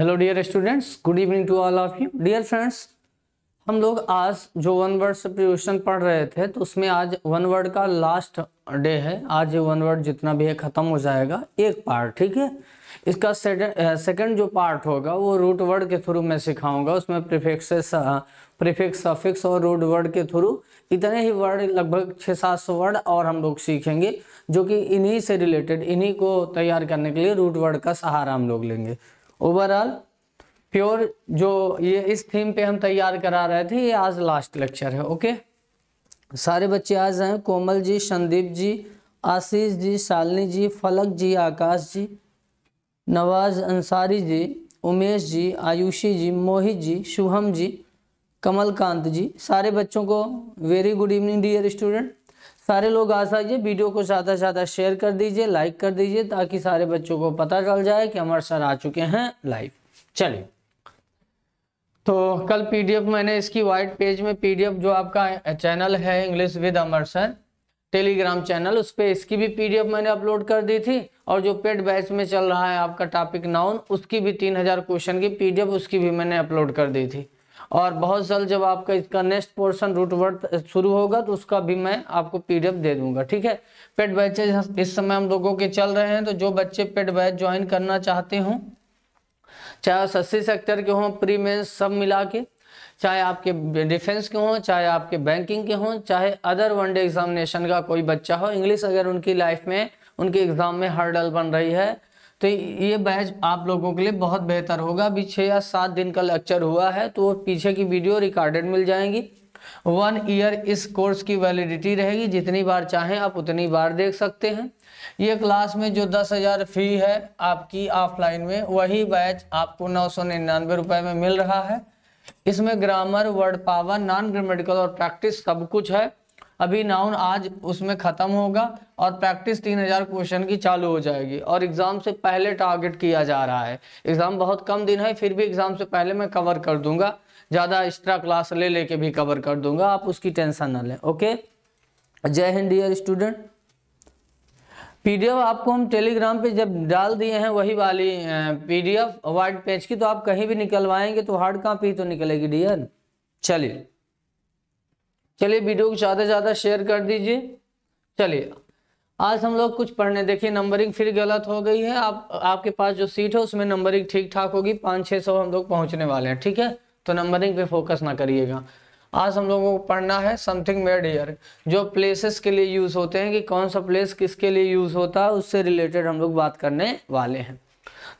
Hello dear students good evening to all of you dear friends हम लोग आज जो वन वर्ड से प्रिवेशन पढ़ रहे थे तो उसमें आज वन वर्ड का लास्ट डे है आज ये वन वर्ड जितना भी है ख़त्म हो जाएगा एक पार्ट ठीक है इसका सेकंड जो पार्ट होगा वो रूट वर्ड के थ्रू मैं सिखाऊंगा उसमें प्रिफिक्स प्रिफिक्स सफिक्स और रूट वर्ड के थ्रू इतने ही वर्ड लगभग छः सात सौ वर्ड और हम लोग सीखेंगे जो कि इन्हीं से रिलेटेड इन्हीं को तैयार करने के लिए रूट वर्ड का सहारा हम लोग लेंगे ओवरऑल प्योर जो ये इस थीम पे हम तैयार करा रहे थे ये आज लास्ट लेक्चर है ओके सारे बच्चे आज हैं कोमल जी संदीप जी आशीष जी शालिनी जी फलक जी आकाश जी नवाज अंसारी जी उमेश जी आयुषी जी मोहित जी शुभम जी कमलकांत जी सारे बच्चों को very good evening dear student सारे लोग आ जाइए वीडियो को ज़्यादा से ज़्यादा शेयर कर दीजिए लाइक कर दीजिए ताकि सारे बच्चों को पता चल जाए कि हमारे सर आ चुके हैं लाइव चलिए तो कल पीडीएफ मैंने इसकी वाइट पेज में पीडीएफ जो आपका चैनल है English with Amar sir Telegram channel उस पर इसकी भी पीडीएफ मैंने अपलोड कर दी थी और जो पेड बैच में चल रहा है आपका टॉपिक नाउन उसकी भी तीन हजार क्वेश्चन की पीडीएफ उसकी भी मैंने अपलोड कर दी थी और बहुत जल्द जब आपका इसका नेक्स्ट पोर्शन रूट वर्ड शुरू होगा तो उसका भी मैं आपको पीडीएफ दे दूंगा ठीक है पेड बैचेज इस समय हम लोगों के चल रहे हैं तो जो बच्चे पेड बैच ज्वाइन करना चाहते हों चाहे सस्ती सेक्टर के हों प्री मेन्स सब मिला के चाहे आपके डिफेंस के हों चाहे आपके बैंकिंग के हों चाहे अदर वनडे एग्जामिनेशन का कोई बच्चा हो इंग्लिश अगर उनकी लाइफ में उनके एग्ज़ाम में हर्डल बन रही है तो ये बैच आप लोगों के लिए बहुत बेहतर होगा अभी छः या सात दिन का लेक्चर हुआ है तो पीछे की वीडियो रिकॉर्डेड मिल जाएंगी वन ईयर इस कोर्स की वैलिडिटी रहेगी जितनी बार चाहें आप उतनी बार देख सकते हैं ये क्लास में जो दस हज़ार फी है आपकी ऑफलाइन में वही बैच आपको नौ सौ निन्यानवे रुपये में मिल रहा है इसमें grammar word power non grammatical और प्रैक्टिस सब कुछ है अभी नाउन आज उसमें ख़त्म होगा और प्रैक्टिस तीन हज़ार क्वेश्चन की चालू हो जाएगी और एग्ज़ाम से पहले टारगेट किया जा रहा है एग्ज़ाम बहुत कम दिन है फिर भी एग्ज़ाम से पहले मैं कवर कर दूंगा ज़्यादा एक्स्ट्रा क्लास ले लेके भी कवर कर दूंगा आप उसकी टेंशन ना लें ओके जय हिंद डियर स्टूडेंट पीडीएफ आपको हम टेलीग्राम पे जब डाल दिए हैं वही वाली पीडीएफ वाइट पेज की तो आप कहीं भी निकलवाएंगे तो हार्ड कॉपी तो निकलेगी डियर चलिए चलिए वीडियो को ज़्यादा से ज़्यादा शेयर कर दीजिए चलिए आज हम लोग कुछ पढ़ने देखिए नंबरिंग फिर गलत हो गई है आप आपके पास जो सीट है उसमें नंबरिंग ठीक ठाक होगी पाँच छः सौ हम लोग पहुँचने वाले हैं ठीक है तो नंबरिंग पे फोकस ना करिएगा आज हम लोगों को पढ़ना है समथिंग मेड ईयर जो प्लेसेस के लिए यूज़ होते हैं कि कौन सा प्लेस किसके लिए यूज़ होता है उससे रिलेटेड हम लोग बात करने वाले हैं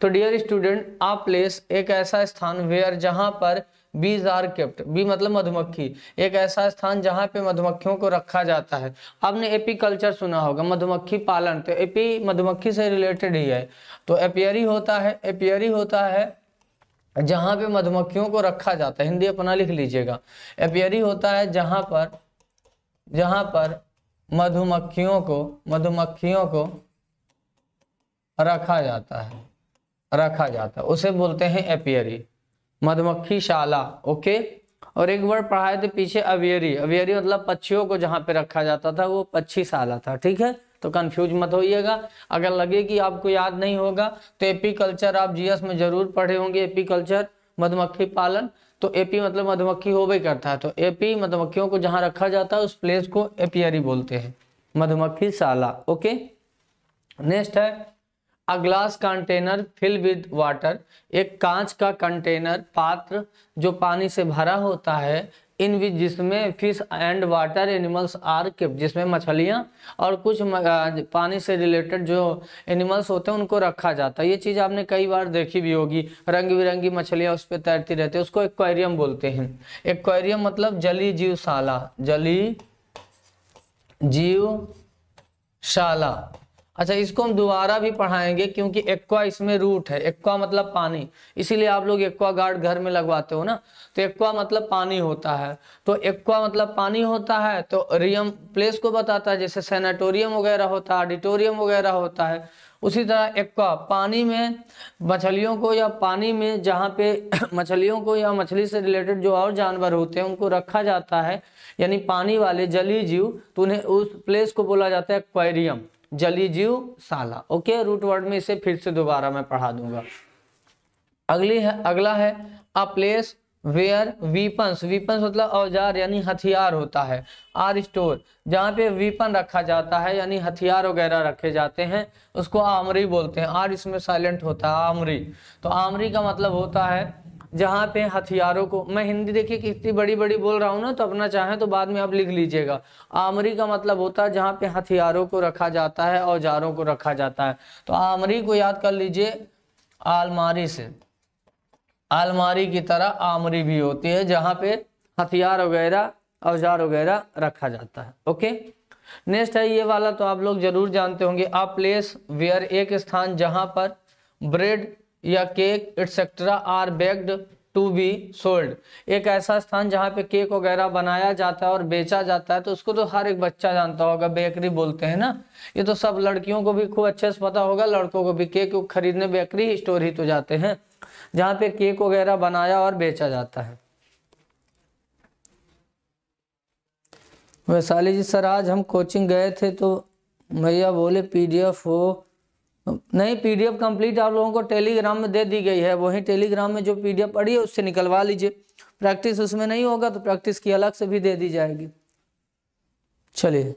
तो डियर स्टूडेंट आ प्लेस एक ऐसा स्थान वेयर जहाँ पर बीज आर केप्ट बी मतलब मधुमक्खी एक ऐसा स्थान जहाँ पे मधुमक्खियों को रखा जाता है आपने कल्चर सुना होगा मधुमक्खी पालन तो एपी मधुमक्खी से रिलेटेड ही है तो एपियरी होता है एपियरी होता है जहाँ पे मधुमक्खियों को रखा जाता है हिंदी अपना लिख लीजिएगा एपियरी होता है जहाँ पर जहाँ पर मधुमक्खियों को मधुमक्खियों को रखा जाता है रखा जाता है उसे बोलते हैं एपियरी मधुमक्खी शाला ओके और एक वर्ड पढ़ाए थे तो पीछे अवियरी अवियरी मतलब पक्षियों को जहां पे रखा जाता था वो पक्षी शाला था ठीक है तो कंफ्यूज मत होइएगा अगर लगे कि आपको याद नहीं होगा तो एपी कल्चर आप जीएस में जरूर पढ़े होंगे एपी कल्चर मधुमक्खी पालन तो एपी मतलब मधुमक्खी हो भी करता है तो एपी मधुमक्खियों को जहां रखा जाता है उस प्लेस को एपियरी बोलते हैं मधुमक्खी शाला ओके नेक्स्ट है a glass container fill with water एक कांच का कंटेनर पात्र जो पानी से भरा होता है इन विच जिसमें fish and water animals are के जिसमें मछलियाँ और कुछ पानी से रिलेटेड जो एनिमल्स होते हैं उनको रखा जाता है ये चीज़ आपने कई बार देखी भी होगी रंग बिरंगी मछलियाँ उस पर तैरती रहती है उसको एक्वेरियम बोलते हैं एक्वेरियम मतलब जली जीवशाला जली जीवशाला अच्छा इसको हम दोबारा भी पढ़ाएंगे क्योंकि एक्वा इसमें रूट है एक्वा मतलब पानी इसीलिए आप लोग एक्वा गार्ड घर में लगवाते हो ना तो एक्वा मतलब पानी होता है तो एक्वा मतलब पानी होता है तो रियम प्लेस को बताता है जैसे सेनेटोरियम वगैरह होता है ऑडिटोरियम वगैरह होता है उसी तरह एक्वा पानी में मछलियों को या पानी में जहाँ पे मछलियों को या मछली से रिलेटेड जो और जानवर होते हैं उनको रखा जाता है यानी पानी वाले जली जीव तो उन्हें उस प्लेस को बोला जाता है एक्वेरियम जीव साला ओके रूट वर्ड में इसे फिर से दोबारा मैं पढ़ा दूंगा अगली है अगला है a place where weapons weapons मतलब औजार यानी हथियार होता है आर स्टोर जहाँ पे वीपन रखा जाता है यानी हथियार वगैरह रखे जाते हैं उसको आमरी बोलते हैं आर इसमें साइलेंट होता है आमरी तो आमरी का मतलब होता है जहाँ पे हथियारों को मैं हिंदी देखिए कितनी बड़ी बड़ी बोल रहा हूँ ना तो अपना चाहे तो बाद में आप लिख लीजिएगा आमरी का मतलब होता है जहाँ पे हथियारों को रखा जाता है औजारों को रखा जाता है तो आमरी को याद कर लीजिए आलमारी से आलमारी की तरह आमरी भी होती है जहाँ पे हथियार वगैरह औजार वगैरह रखा जाता है ओके नेक्स्ट है ये वाला तो आप लोग जरूर जानते होंगे अ प्लेस वेयर एक स्थान जहाँ पर ब्रेड या cake etcetera are baked to be sold एक ऐसा स्थान जहाँ पे केक वगैरह बनाया जाता है और बेचा जाता है तो उसको तो हर एक बच्चा जानता होगा बेकरी बोलते हैं ना ये तो सब लड़कियों को भी खूब अच्छे से पता होगा लड़कों को भी केक खरीदने बेकरी स्टोर ही तो जाते हैं जहाँ पे केक वगैरह बनाया और बेचा जाता है वैशाली जी सर आज हम कोचिंग गए थे तो भैया बोले पीडीएफ हो डी पीडीएफ कंप्लीट आप लोगों को टेलीग्राम में दे दी गई है वहीं टेलीग्राम में जो पीडीएफ पढ़ी है उससे निकलवा लीजिए प्रैक्टिस उसमें नहीं होगा तो प्रैक्टिस की अलग से भी दे दी जाएगी चलिए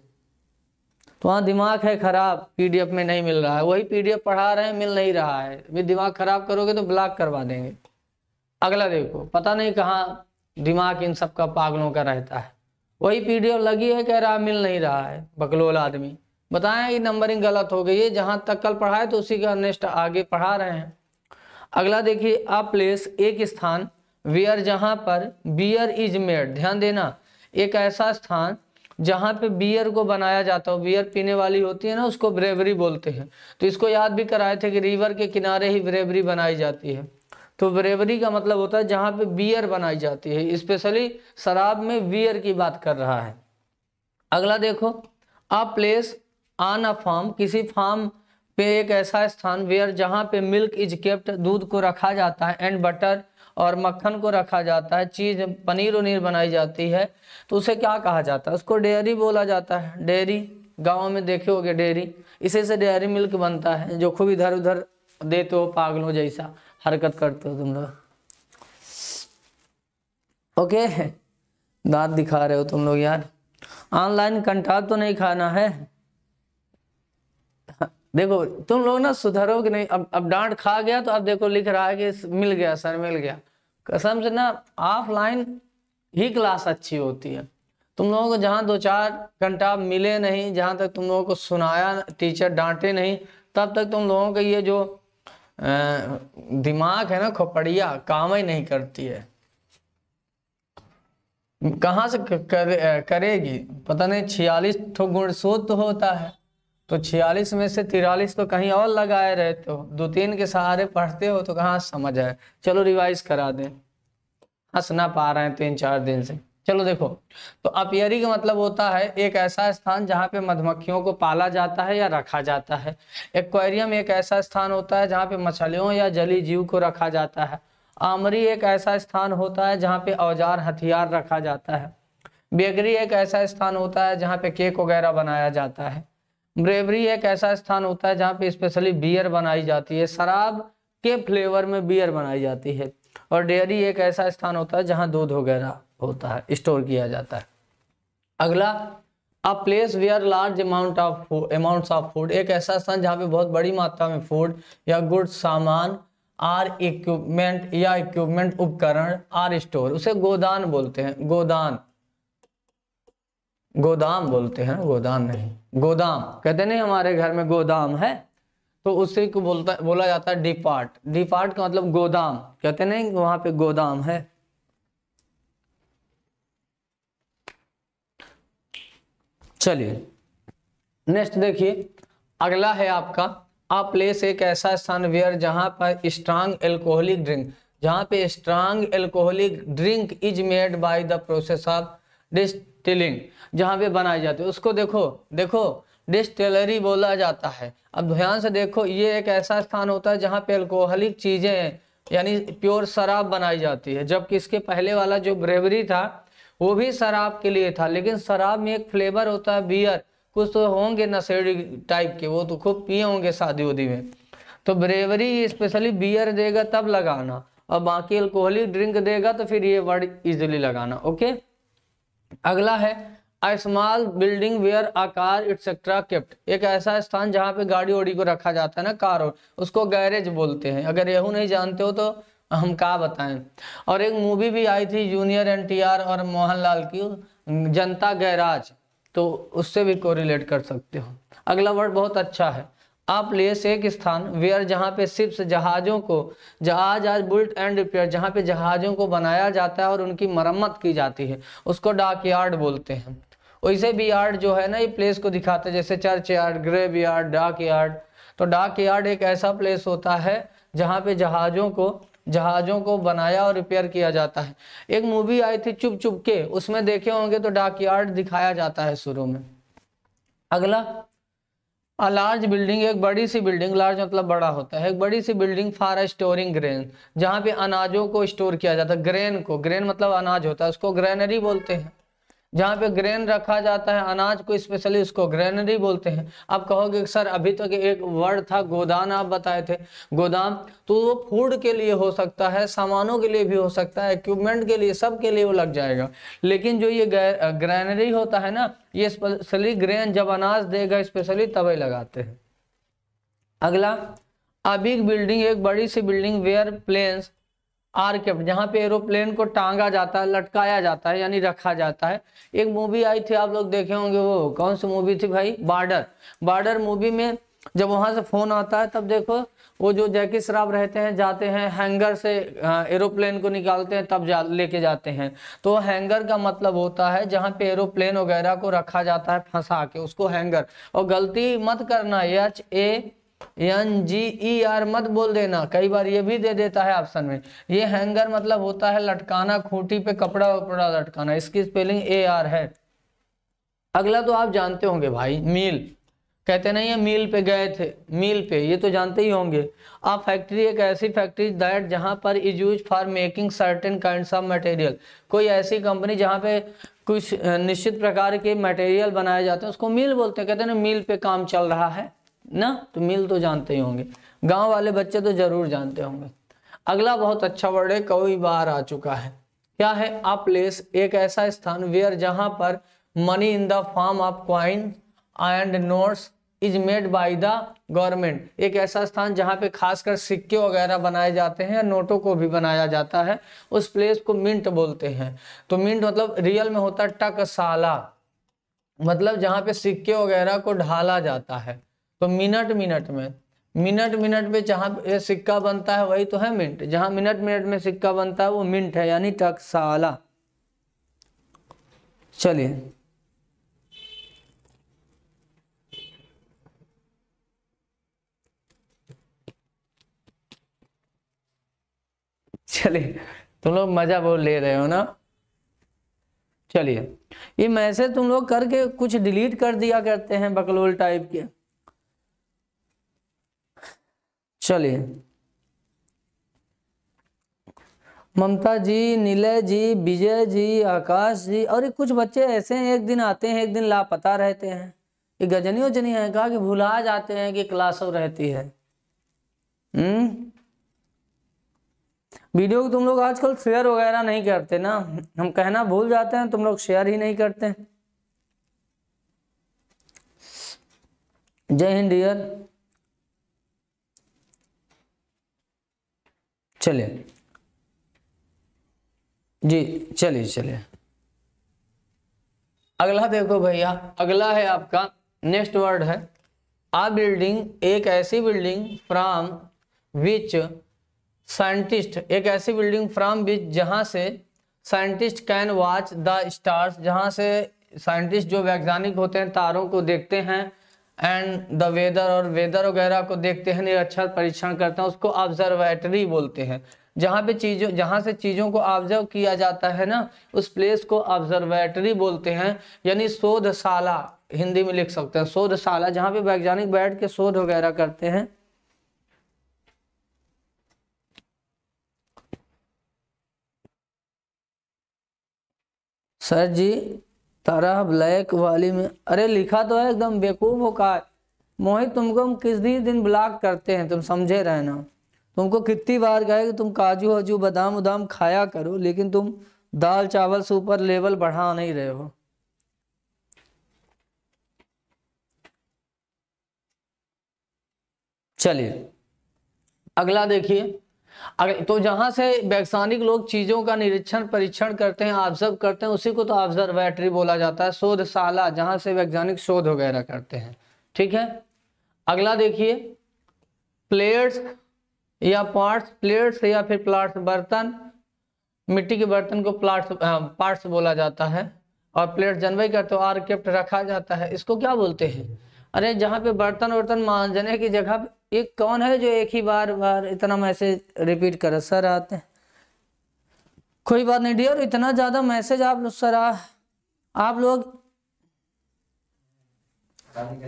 तो वहाँ दिमाग है खराब पीडीएफ में नहीं मिल रहा है वही पीडीएफ पढ़ा रहे हैं मिल नहीं रहा है भी दिमाग खराब करोगे तो ब्लॉक करवा देंगे अगला देखो पता नहीं कहाँ दिमाग इन सब का पागलों का रहता है वही पीडीएफ लगी है कह रहा मिल नहीं रहा है बकलोल आदमी बताया ये नंबरिंग गलत हो गई है जहां तक कल पढ़ाए तो उसी का नेक्स्ट आगे पढ़ा रहे हैं अगला देखिए अ प्लेस एक स्थान वियर जहां पर बियर इज मेड ध्यान देना एक ऐसा स्थान जहां पे बियर को बनाया जाता हो बियर पीने वाली होती है ना उसको ब्रेवरी बोलते हैं तो इसको याद भी कराए थे कि रिवर के किनारे ही ब्रेवरी बनाई जाती है तो ब्रेवरी का मतलब होता है जहां पे बियर बनाई जाती है स्पेशली शराब में बियर की बात कर रहा है अगला देखो a place on a farm किसी फार्म पे एक ऐसा स्थान वेयर जहाँ पे मिल्क इज केप्ट दूध को रखा जाता है एंड बटर और मक्खन को रखा जाता है चीज पनीर उनीर बनाई जाती है तो उसे क्या कहा जाता है उसको डेयरी बोला जाता है डेयरी गाँव में देखे गए डेयरी इसे से डेयरी मिल्क बनता है जो खूब इधर उधर देते हो पागलों जैसा हरकत करते हो तुम लोग ओके दांत दिखा रहे हो तुम लोग यार ऑनलाइन कंटाल तो नहीं खाना है देखो तुम लोग ना सुधरोगे नहीं अब अब डांट खा गया तो अब देखो लिख रहा है कि मिल गया सर मिल गया कसम से ना ऑफलाइन ही क्लास अच्छी होती है तुम लोगों को जहाँ दो चार घंटा मिले नहीं जहाँ तक तुम लोगों को सुनाया टीचर डांटे नहीं तब तक तुम लोगों का ये जो दिमाग है ना खोपड़िया काम ही नहीं करती है कहाँ से कर, करेगी पता नहीं छियालीस गुण गुणसूत तो होता है तो छियालीस में से तिरालीस तो कहीं और लगाए रहते हो तो दो तीन के सहारे पढ़ते हो तो कहाँ समझ आए चलो रिवाइज करा दें हंस ना पा रहे हैं तीन चार दिन से चलो देखो तो अपियरी का मतलब होता है एक ऐसा स्थान जहाँ पे मधुमक्खियों को पाला जाता है या रखा जाता है एक्वेरियम एक ऐसा स्थान होता है जहाँ पे मछलियों या जली जीव को रखा जाता है आमरी एक ऐसा स्थान होता है जहाँ पे औजार हथियार रखा जाता है बेकरी एक ऐसा स्थान होता है जहाँ पे केक वगैरह बनाया जाता है ब्रेवरी एक ऐसा स्थान होता है जहाँ पे स्पेशली बियर बनाई जाती है शराब के फ्लेवर में बियर बनाई जाती है और डेयरी एक ऐसा स्थान होता है जहाँ दूध वगैरह होता है स्टोर किया जाता है अगला a place where large amount of amount of food एक ऐसा स्थान जहाँ पे बहुत बड़ी मात्रा में फूड या गुड सामान आर इक्विपमेंट या इक्विपमेंट उपकरण आर स्टोर उसे गोदान बोलते हैं गोदान गोदाम बोलते हैं गोदाम नहीं गोदाम कहते नहीं हमारे घर में गोदाम है तो उसी को बोलता बोला जाता है डिपार्ट डिपार्ट का मतलब गोदाम कहते नहीं वहां पे गोदाम है चलिए नेक्स्ट देखिए अगला है आपका आप प्लेस एक ऐसा स्थान वेयर जहां पर स्ट्रांग एल्कोहलिक ड्रिंक जहां पे strong alcoholic drink is made by the process of distilling जहाँ पे बनाए जाते हैं उसको देखो देखो डिस्टिलरी बोला जाता है अब ध्यान से देखो ये एक ऐसा स्थान होता है जहाँ पे अल्कोहलिक चीज़ें यानी प्योर शराब बनाई जाती है जबकि इसके पहले वाला जो ब्रेवरी था वो भी शराब के लिए था लेकिन शराब में एक फ्लेवर होता है बियर कुछ तो होंगे नशेड़ी टाइप के वो तो खूब पिए होंगे शादी उदी में तो ब्रेवरी स्पेशली बियर देगा तब लगाना और बाकी अल्कोहलिक ड्रिंक देगा तो फिर ये वर्ड इजिली लगाना ओके अगला है small building where a car etcetera kept एक ऐसा स्थान जहाँ पे गाड़ी ओड़ी को रखा जाता है ना कार और उसको गैरेज बोलते हैं अगर यहू नहीं जानते हो तो हम कहा बताएं और एक मूवी भी आई थी जूनियर एन टी आर और मोहनलाल की जनता गैराज तो उससे भी कोरिलेट कर सकते हो अगला वर्ड बहुत अच्छा है आप प्लेस एक स्थान वेयर जहाँ पे शिप्स जहाज़ों को जहाज आज बुल्ट एंड रिपेयर जहाँ पे जहाज़ों को बनाया जाता है और उनकी मरम्मत की जाती है उसको डाक यार्ड बोलते हैं वैसे भी यार्ड जो है ना ये प्लेस को दिखाते हैं जैसे churchyard graveyard dockyard तो डाक यार्ड एक ऐसा प्लेस होता है जहाँ पे जहाज़ों को जहाज़ों को बनाया और रिपेयर किया जाता है एक मूवी आई थी चुप चुप के उसमें देखे होंगे तो डाक यार्ड दिखाया जाता है शुरू में अगला अ लार्ज बिल्डिंग एक बड़ी सी बिल्डिंग लार्ज मतलब बड़ा होता है एक बड़ी सी बिल्डिंग फॉर स्टोरिंग ग्रेन जहाँ पे अनाजों को स्टोर किया जाता है ग्रेन को ग्रेन मतलब अनाज होता है उसको ग्रेनरी बोलते हैं जहाँ पे ग्रेन रखा जाता है अनाज को स्पेशली उसको ग्रेनरी बोलते हैं आप कहोगे सर अभी तक तो एक वर्ड था गोदान आप बताए थे गोदाम तो वो फूड के लिए हो सकता है सामानों के लिए भी हो सकता है इक्विपमेंट के लिए सब के लिए वो लग जाएगा लेकिन जो ये ग्रेनरी होता है ना ये स्पेशली ग्रेन जब अनाज देगा स्पेशली तभी लगाते हैं अगला अभी बिल्डिंग एक बड़ी सी बिल्डिंग वेयर प्लेन्स आर के जहाँ पे एरोप्लेन को टांगा जाता है लटकाया जाता है यानी रखा जाता है एक मूवी आई थी आप लोग देखे होंगे वो कौन सी मूवी थी भाई बार्डर बार्डर मूवी में जब वहाँ से फ़ोन आता है तब देखो वो जो जैकी शराब रहते हैं जाते हैं हैंगर से एरोप्लेन को निकालते हैं तब जा लेके जाते हैं तो हैंगर का मतलब होता है जहाँ पे एरोप्लेन वगैरह को रखा जाता है फंसा के उसको हैंगर और गलती मत करना H A N G E R मत बोल देना कई बार ये भी दे देता है ऑप्शन में ये हैंगर मतलब होता है लटकाना खूंटी पे कपड़ा वपड़ा लटकाना इसकी स्पेलिंग ए आर है अगला तो आप जानते होंगे भाई मील कहते ना ये मील पे गए थे मील पे ये तो जानते ही होंगे आप फैक्ट्री एक ऐसी फैक्ट्री दैट जहाँ पर is use for making certain kind of material कोई ऐसी कंपनी जहाँ पे कुछ निश्चित प्रकार के मटेरियल बनाए जाते हैं उसको मील बोलते हैं कहते हैं मील पे काम चल रहा है ना तो मिल तो जानते ही होंगे गांव वाले बच्चे तो जरूर जानते होंगे अगला बहुत अच्छा वर्ड है कई बार आ चुका है क्या है अ प्लेस एक ऐसा स्थान वेयर जहां पर money in the form of coin and notes is made by the government एक ऐसा स्थान जहां पे खासकर सिक्के वगैरह बनाए जाते हैं नोटों को भी बनाया जाता है उस प्लेस को मिंट बोलते हैं तो मिंट मतलब रियल में होता है टकसाला मतलब जहां पे सिक्के वगैरह को ढाला जाता है तो मिनट मिनट में मिनट मिनट में जहां सिक्का बनता है वही तो है मिनट जहां मिनट मिनट में सिक्का बनता है वो मिनट है यानी टकसाला चलिए चलिए तुम लोग मजा बहुत ले रहे हो ना चलिए ये मैसेज तुम लोग करके कुछ डिलीट कर दिया करते हैं बकलोल टाइप के चलिए ममता जी नीलय जी विजय जी आकाश जी और कुछ बच्चे ऐसे हैं एक दिन आते हैं एक दिन लापता रहते हैं ये गजनी उजनी है कहा कि भुला जाते हैं कि क्लास अब रहती है हम्म वीडियो को तुम लोग आजकल शेयर वगैरह नहीं करते ना हम कहना भूल जाते हैं तुम लोग शेयर ही नहीं करते जय हिंद डियर चलिए जी चलिए चलिए अगला देखो भैया अगला है आपका नेक्स्ट वर्ड है आ बिल्डिंग एक ऐसी बिल्डिंग फ्राम विच साइंटिस्ट एक ऐसी बिल्डिंग फ्राम विच जहां से scientist can watch the stars जहां से साइंटिस्ट जो वैज्ञानिक होते हैं तारों को देखते हैं एंड द वेदर और वेदर वगैरह को देखते हैं निरक्षर अच्छा परीक्षण करते हैं उसको ऑब्जर्वेटरी बोलते हैं जहाँ पे चीज़ों जहाँ से चीज़ों को ऑब्जर्व किया जाता है ना उस प्लेस को ऑब्जर्वेटरी बोलते हैं यानी शोधशाला हिंदी में लिख सकते हैं शोधशाला जहाँ पे वैज्ञानिक बैठ के शोध वगैरह करते हैं सर जी तरह ब्लैक वाली में अरे लिखा तो है एकदम बेकूफ़ हो का मोहित तुमको हम किस भी दिन ब्लॉक करते हैं तुम समझे रहना तुमको कितनी बार कहे कि तुम काजू वजू बादाम उदाम खाया करो लेकिन तुम दाल चावल से ऊपर लेवल बढ़ा नहीं रहे हो चलिए अगला देखिए अगर तो जहां से वैज्ञानिक लोग चीज़ों का निरीक्षण परीक्षण करते हैं ऑब्जर्व करते हैं उसी को तो ऑब्जर्वेटरी बोला जाता है शोधशाला जहां से वैज्ञानिक शोध वगैरह करते हैं ठीक है अगला देखिए प्लेयर्स या पार्ट्स प्लेयर्स या फिर प्लाट्स बर्तन मिट्टी के बर्तन को प्लाट्स पार्ट्स बोला जाता है और प्लेयर्स जनवाई करते तो आर रखा जाता है इसको क्या बोलते हैं अरे जहाँ पे बर्तन वर्तन मांझने की जगह ये कौन है जो एक ही बार बार इतना मैसेज रिपीट कर सर आते हैं कोई बात नहीं डियर इतना ज़्यादा मैसेज आप सर आ, आप लोग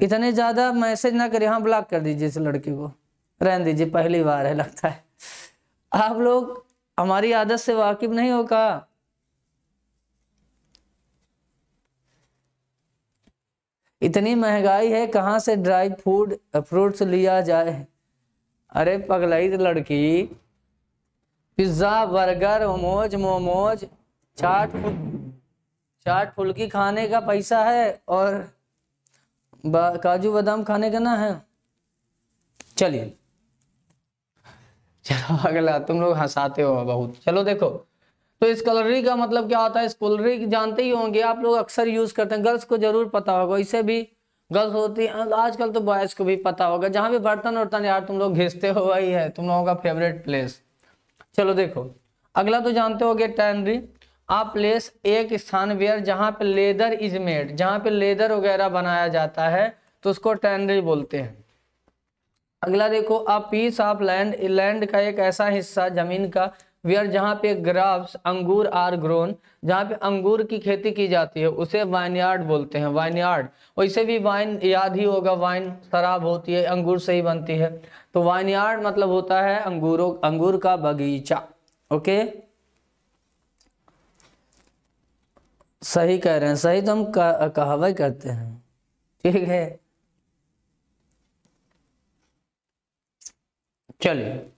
इतने ज़्यादा मैसेज ना करें हाँ ब्लॉक कर दीजिए इस लड़के को रहन दीजिए पहली बार है लगता है आप लोग हमारी आदत से वाकिफ नहीं होगा इतनी महंगाई है कहाँ से ड्राई फ्रूट फ्रूट्स लिया जाए अरे पगलाई लड़की पिज्ज़ा बर्गर मोमोज मोमोज चाट फुल चाट फुल्की खाने का पैसा है और काजू बादाम खाने का ना है चलिए चलो अगला तुम लोग हंसाते हो बहुत चलो देखो तो इस कलरी का मतलब क्या होता है इस स्कॉलरी जानते ही होंगे आप लोग अक्सर यूज़ करते हैं गर्ल्स को ज़रूर पता होगा इसे भी गर्ल्स होती है आजकल तो बॉयज़ को भी पता होगा जहां भी बर्तन वर्तन यार तुम लोग घिसते हो वही है तुम लोगों का फेवरेट प्लेस चलो देखो अगला तो जानते हो गए टैनरी आप प्लेस एक स्थान वेयर जहाँ पे लेदर इज मेड जहाँ पे लेदर वगैरह बनाया जाता है तो उसको टैनरी बोलते हैं अगला देखो a piece of land land का एक ऐसा हिस्सा जमीन का वेयर जहाँ पे ग्राफ्स अंगूर आर ग्रोन जहाँ पे अंगूर की खेती की जाती है उसे वाइन बोलते हैं यार्ड वैसे भी वाइन याद ही होगा वाइन शराब होती है अंगूर से ही बनती है तो वाइन मतलब होता है अंगूरों अंगूर का बगीचा ओके सही कह रहे हैं सही तो हम कहावा करते हैं ठीक है चलिए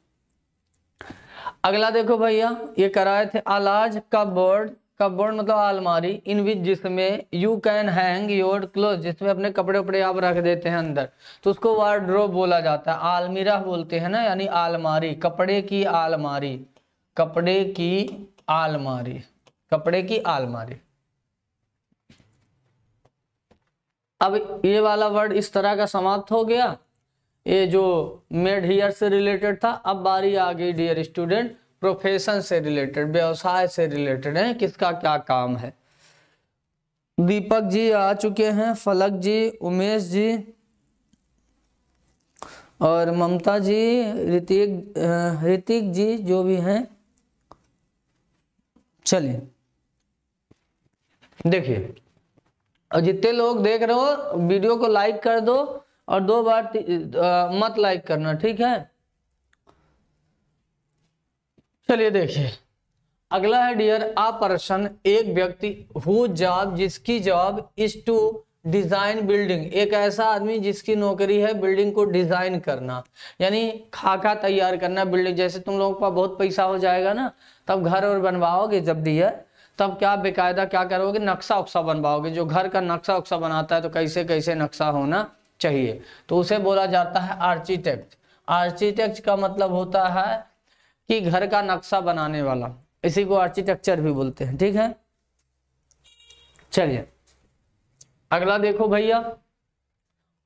अगला देखो भैया ये कराए थे अलाज कबोर्ड कबोर्ड मतलब अलमारी इन विच जिसमें you can hang your cloth जिसमें अपने कपड़े उपड़े आप रख देते हैं अंदर तो उसको वार्ड्रोब बोला जाता है आलमीरा बोलते हैं ना यानी आलमारी कपड़े की आलमारी कपड़े की आलमारी कपड़े की आलमारी अब ये वाला वर्ड इस तरह का समाप्त हो गया ये जो मेड हियर से रिलेटेड था अब बारी आ गई डियर स्टूडेंट प्रोफेशन से रिलेटेड व्यवसाय से रिलेटेड है किसका क्या काम है दीपक जी आ चुके हैं फलक जी उमेश जी और ममता जी ऋतिक ऋतिक जी जो भी हैं चलिए देखिए और जितने लोग देख रहे हो वीडियो को लाइक कर दो और दो बार मत लाइक करना ठीक है चलिए देखिए अगला है डियर आ पर्सन एक व्यक्ति हु जॉब जिसकी job is to design building एक ऐसा आदमी जिसकी नौकरी है बिल्डिंग को डिजाइन करना यानी खाका तैयार करना बिल्डिंग जैसे तुम लोगों का बहुत पैसा हो जाएगा ना तब घर और बनवाओगे जब डियर तब क्या बेकायदा क्या करोगे नक्शा उक्शा बनवाओगे जो घर का नक्शा उक्शा बनाता है तो कैसे कैसे नक्शा होना चाहिए तो उसे बोला जाता है आर्किटेक्ट आर्किटेक्ट का मतलब होता है कि घर का नक्शा बनाने वाला इसी को आर्किटेक्चर भी बोलते हैं ठीक है चलिए अगला देखो भैया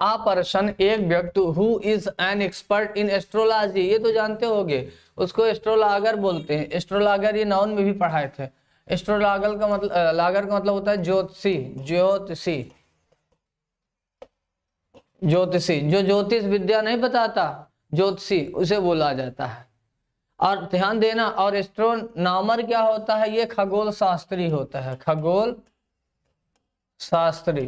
आ पर्सन एक व्यक्ति who is an expert in astrology ये तो जानते होंगे उसको एस्ट्रोलागर बोलते हैं एस्ट्रोलागर ये नाउन में भी पढ़ाए थे एस्ट्रोलागर का मतलब लागर का मतलब होता है ज्योतिषी ज्योतिषी ज्योतिषी जो ज्योतिष विद्या नहीं बताता ज्योतिषी उसे बोला जाता है और ध्यान देना और एस्ट्रोनॉमर क्या होता है ये खगोल शास्त्री होता है खगोल शास्त्री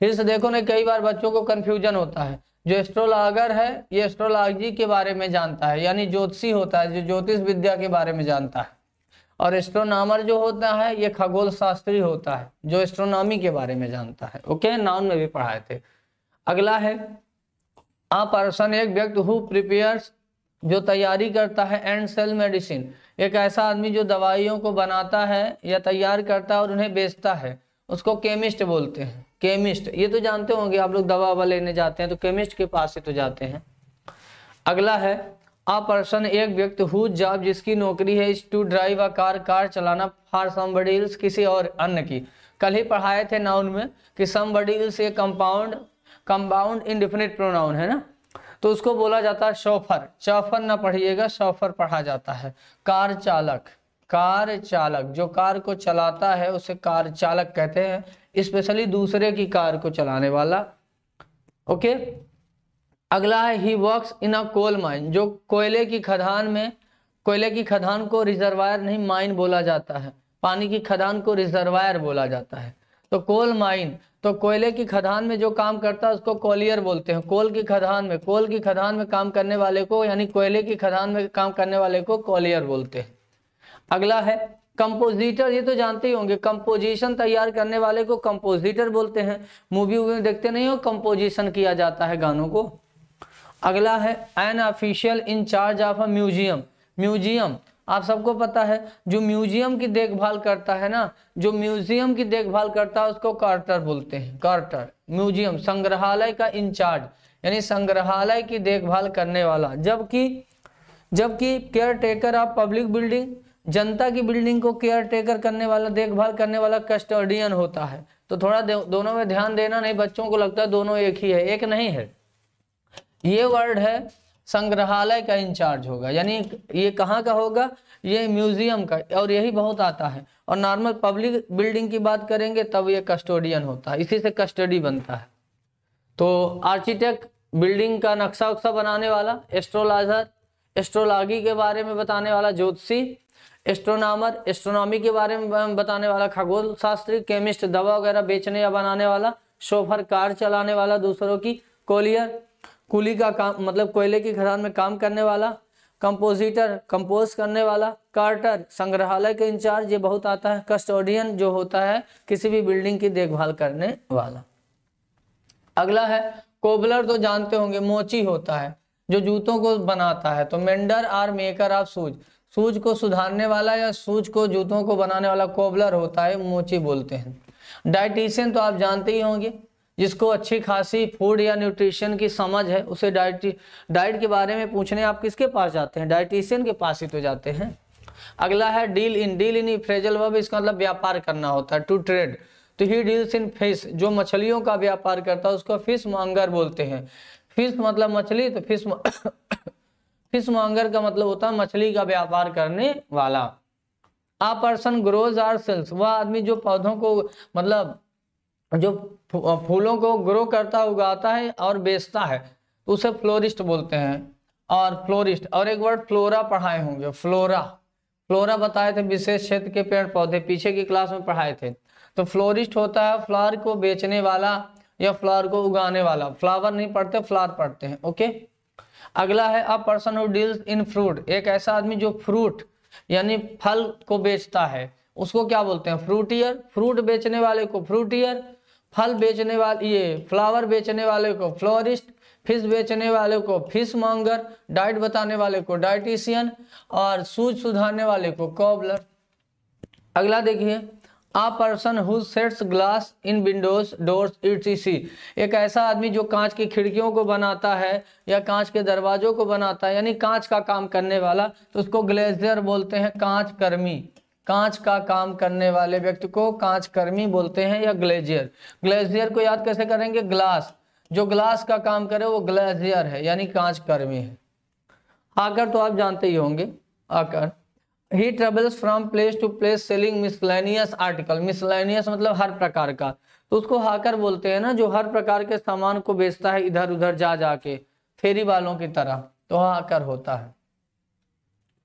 फिर से देखो ना कई बार बच्चों को कंफ्यूजन होता है जो एस्ट्रोलॉगर है ये एस्ट्रोलॉजी के बारे में जानता है यानी ज्योतिषी होता है जो ज्योतिष विद्या के बारे में जानता है और एस्ट्रोनॉमर जो होता है ये खगोल शास्त्री होता है जो एस्ट्रोनॉमी के बारे में जानता है ओके नाउन में भी पढ़ाए थे अगला है अ पर्सन एक व्यक्ति हु प्रिपेयर्स जो तैयारी करता है एंड सेल मेडिसिन एक ऐसा आदमी जो दवाइयों को बनाता है या तैयार करता है और उन्हें बेचता है उसको केमिस्ट बोलते हैं केमिस्ट ये तो जानते होंगे आप लोग दवा ववा लेने जाते हैं तो केमिस्ट के पास ही तो जाते हैं अगला है अ पर्सन एक व्यक्ति हु जॉब जिसकी नौकरी है is to drive a car car चलाना फॉर समबडी किसी और अन्य की कल ही पढ़ाए थे नाउन में कि somebody else a compound compound indefinite pronoun है ना तो उसको बोला जाता है शोफर चौफर ना पढ़िएगा शोफर पढ़ा जाता है कार चालक कार चालक जो कार को चलाता है उसे कार चालक कहते हैं स्पेशली दूसरे की कार को चलाने वाला ओके अगला है he works in a coal mine जो कोयले की खदान में कोयले की खदान को रिजर्वायर नहीं माइन बोला जाता है पानी की खदान को रिजर्वायर बोला जाता है तो कोल माइन तो कोयले की खदान में जो काम करता है उसको कोलियर बोलते हैं कोल की खदान में कोल की खदान में काम करने वाले को यानी कोयले की खदान में काम करने वाले को कोलियर बोलते हैं अगला है कंपोजिटर ये तो जानते ही होंगे कंपोजिशन तैयार करने वाले को कंपोजिटर बोलते हैं मूवी वूवी देखते नहीं हो कंपोजिशन किया जाता है गानों को अगला है an official in charge of a museum museum आप सबको पता है जो म्यूजियम की देखभाल करता है ना जो म्यूजियम की देखभाल करता है उसको कार्टर बोलते हैं कार्टर म्यूजियम संग्रहालय का इंचार्ज यानी संग्रहालय की देखभाल करने वाला जबकि जबकि caretaker of public building जनता की बिल्डिंग को केयर टेकर करने वाला देखभाल करने वाला कस्टोडियन होता है तो थोड़ा दोनों में ध्यान देना नहीं बच्चों को लगता है दोनों एक ही है एक नहीं है ये वर्ड है संग्रहालय का इंचार्ज होगा यानी ये कहाँ का होगा ये म्यूजियम का और यही बहुत आता है और नॉर्मल पब्लिक बिल्डिंग की बात करेंगे तब ये कस्टोडियन होता है इसी से कस्टडी बनता है तो आर्किटेक्ट बिल्डिंग का नक्शा उक्शा बनाने वाला एस्ट्रोलाजर एस्ट्रोलॉजी के बारे में बताने वाला ज्योतिषी एस्ट्रोनॉमर एस्ट्रोनॉमी के बारे में बताने वाला खगोल शास्त्री केमिस्ट दवा वगैरह बेचने या बनाने वाला शोफर कार चलाने वाला दूसरों की कोलियर कुली का काम मतलब कोयले की खदान में काम करने वाला कंपोजिटर कंपोज करने वाला कार्टर संग्रहालय के इंचार्ज ये बहुत आता है कस्टोडियन जो होता है किसी भी बिल्डिंग की देखभाल करने वाला अगला है कोबलर तो जानते होंगे मोची होता है जो जूतों को बनाता है तो mender or maker of shoes shoes को सुधारने वाला या सूज को जूतों को बनाने वाला कोबलर होता है मोची बोलते हैं डायटिशियन तो आप जानते ही होंगे जिसको अच्छी खासी फूड या न्यूट्रिशन की समझ है उसे डाइट डाइट के बारे में पूछने आप किसके पास जाते हैं डाइटिशियन के पास ही तो जाते हैं अगला है deal in deal in phrasal verb इसका मतलब व्यापार करना होता है टू ट्रेड तो ही डील्स इन फिश जो मछलियों का व्यापार करता है उसको फिश मांगर बोलते हैं फिश मतलब मछली तो फिश म... फिश मांगर का मतलब होता है मछली का व्यापार करने वाला a person grows or sells वह आदमी जो पौधों को मतलब जो फूलों को ग्रो करता उगाता है और बेचता है तो उसे फ्लोरिस्ट बोलते हैं और फ्लोरिस्ट और एक वर्ड फ्लोरा पढ़ाए होंगे फ्लोरा फ्लोरा बताए थे विशेष क्षेत्र के पेड़ पौधे पीछे की क्लास में पढ़ाए थे तो फ्लोरिस्ट होता है फ्लावर को बेचने वाला या फ्लावर को उगाने वाला फ्लावर नहीं पढ़ते फ्लावर पढ़ते हैं ओके अगला है a person who deals in fruit एक ऐसा आदमी जो फ्रूट यानी फल को बेचता है उसको क्या बोलते हैं फ्रूटियर फ्रूट बेचने वाले को फ्रूटियर फल बेचने वाले ये फ्लावर बेचने वाले को फ्लोरिस्ट फिश बेचने वाले को फिश मॉन्गर डाइट बताने वाले को डाइटिशियन और सूज सुधारने वाले को कॉबलर अगला देखिए a person who sets glass in windows doors ETC एक ऐसा आदमी जो कांच की खिड़कियों को बनाता है या कांच के दरवाजों को बनाता है यानी कांच का काम करने वाला तो उसको ग्लेजियर बोलते हैं कांच कर्मी कांच का काम करने वाले व्यक्ति को कांच कर्मी बोलते हैं या ग्लेजियर ग्लेजियर को याद कैसे करेंगे ग्लास जो ग्लास का काम करे वो ग्लेजियर है यानी कांच कर्मी है आकर तो आप जानते ही होंगे आकर he travels from place to place selling miscellaneous article miscellaneous मतलब हर प्रकार का तो उसको हाकर बोलते हैं ना जो हर प्रकार के सामान को बेचता है इधर उधर जा जाके फेरी वालों की तरह तो हाकर होता है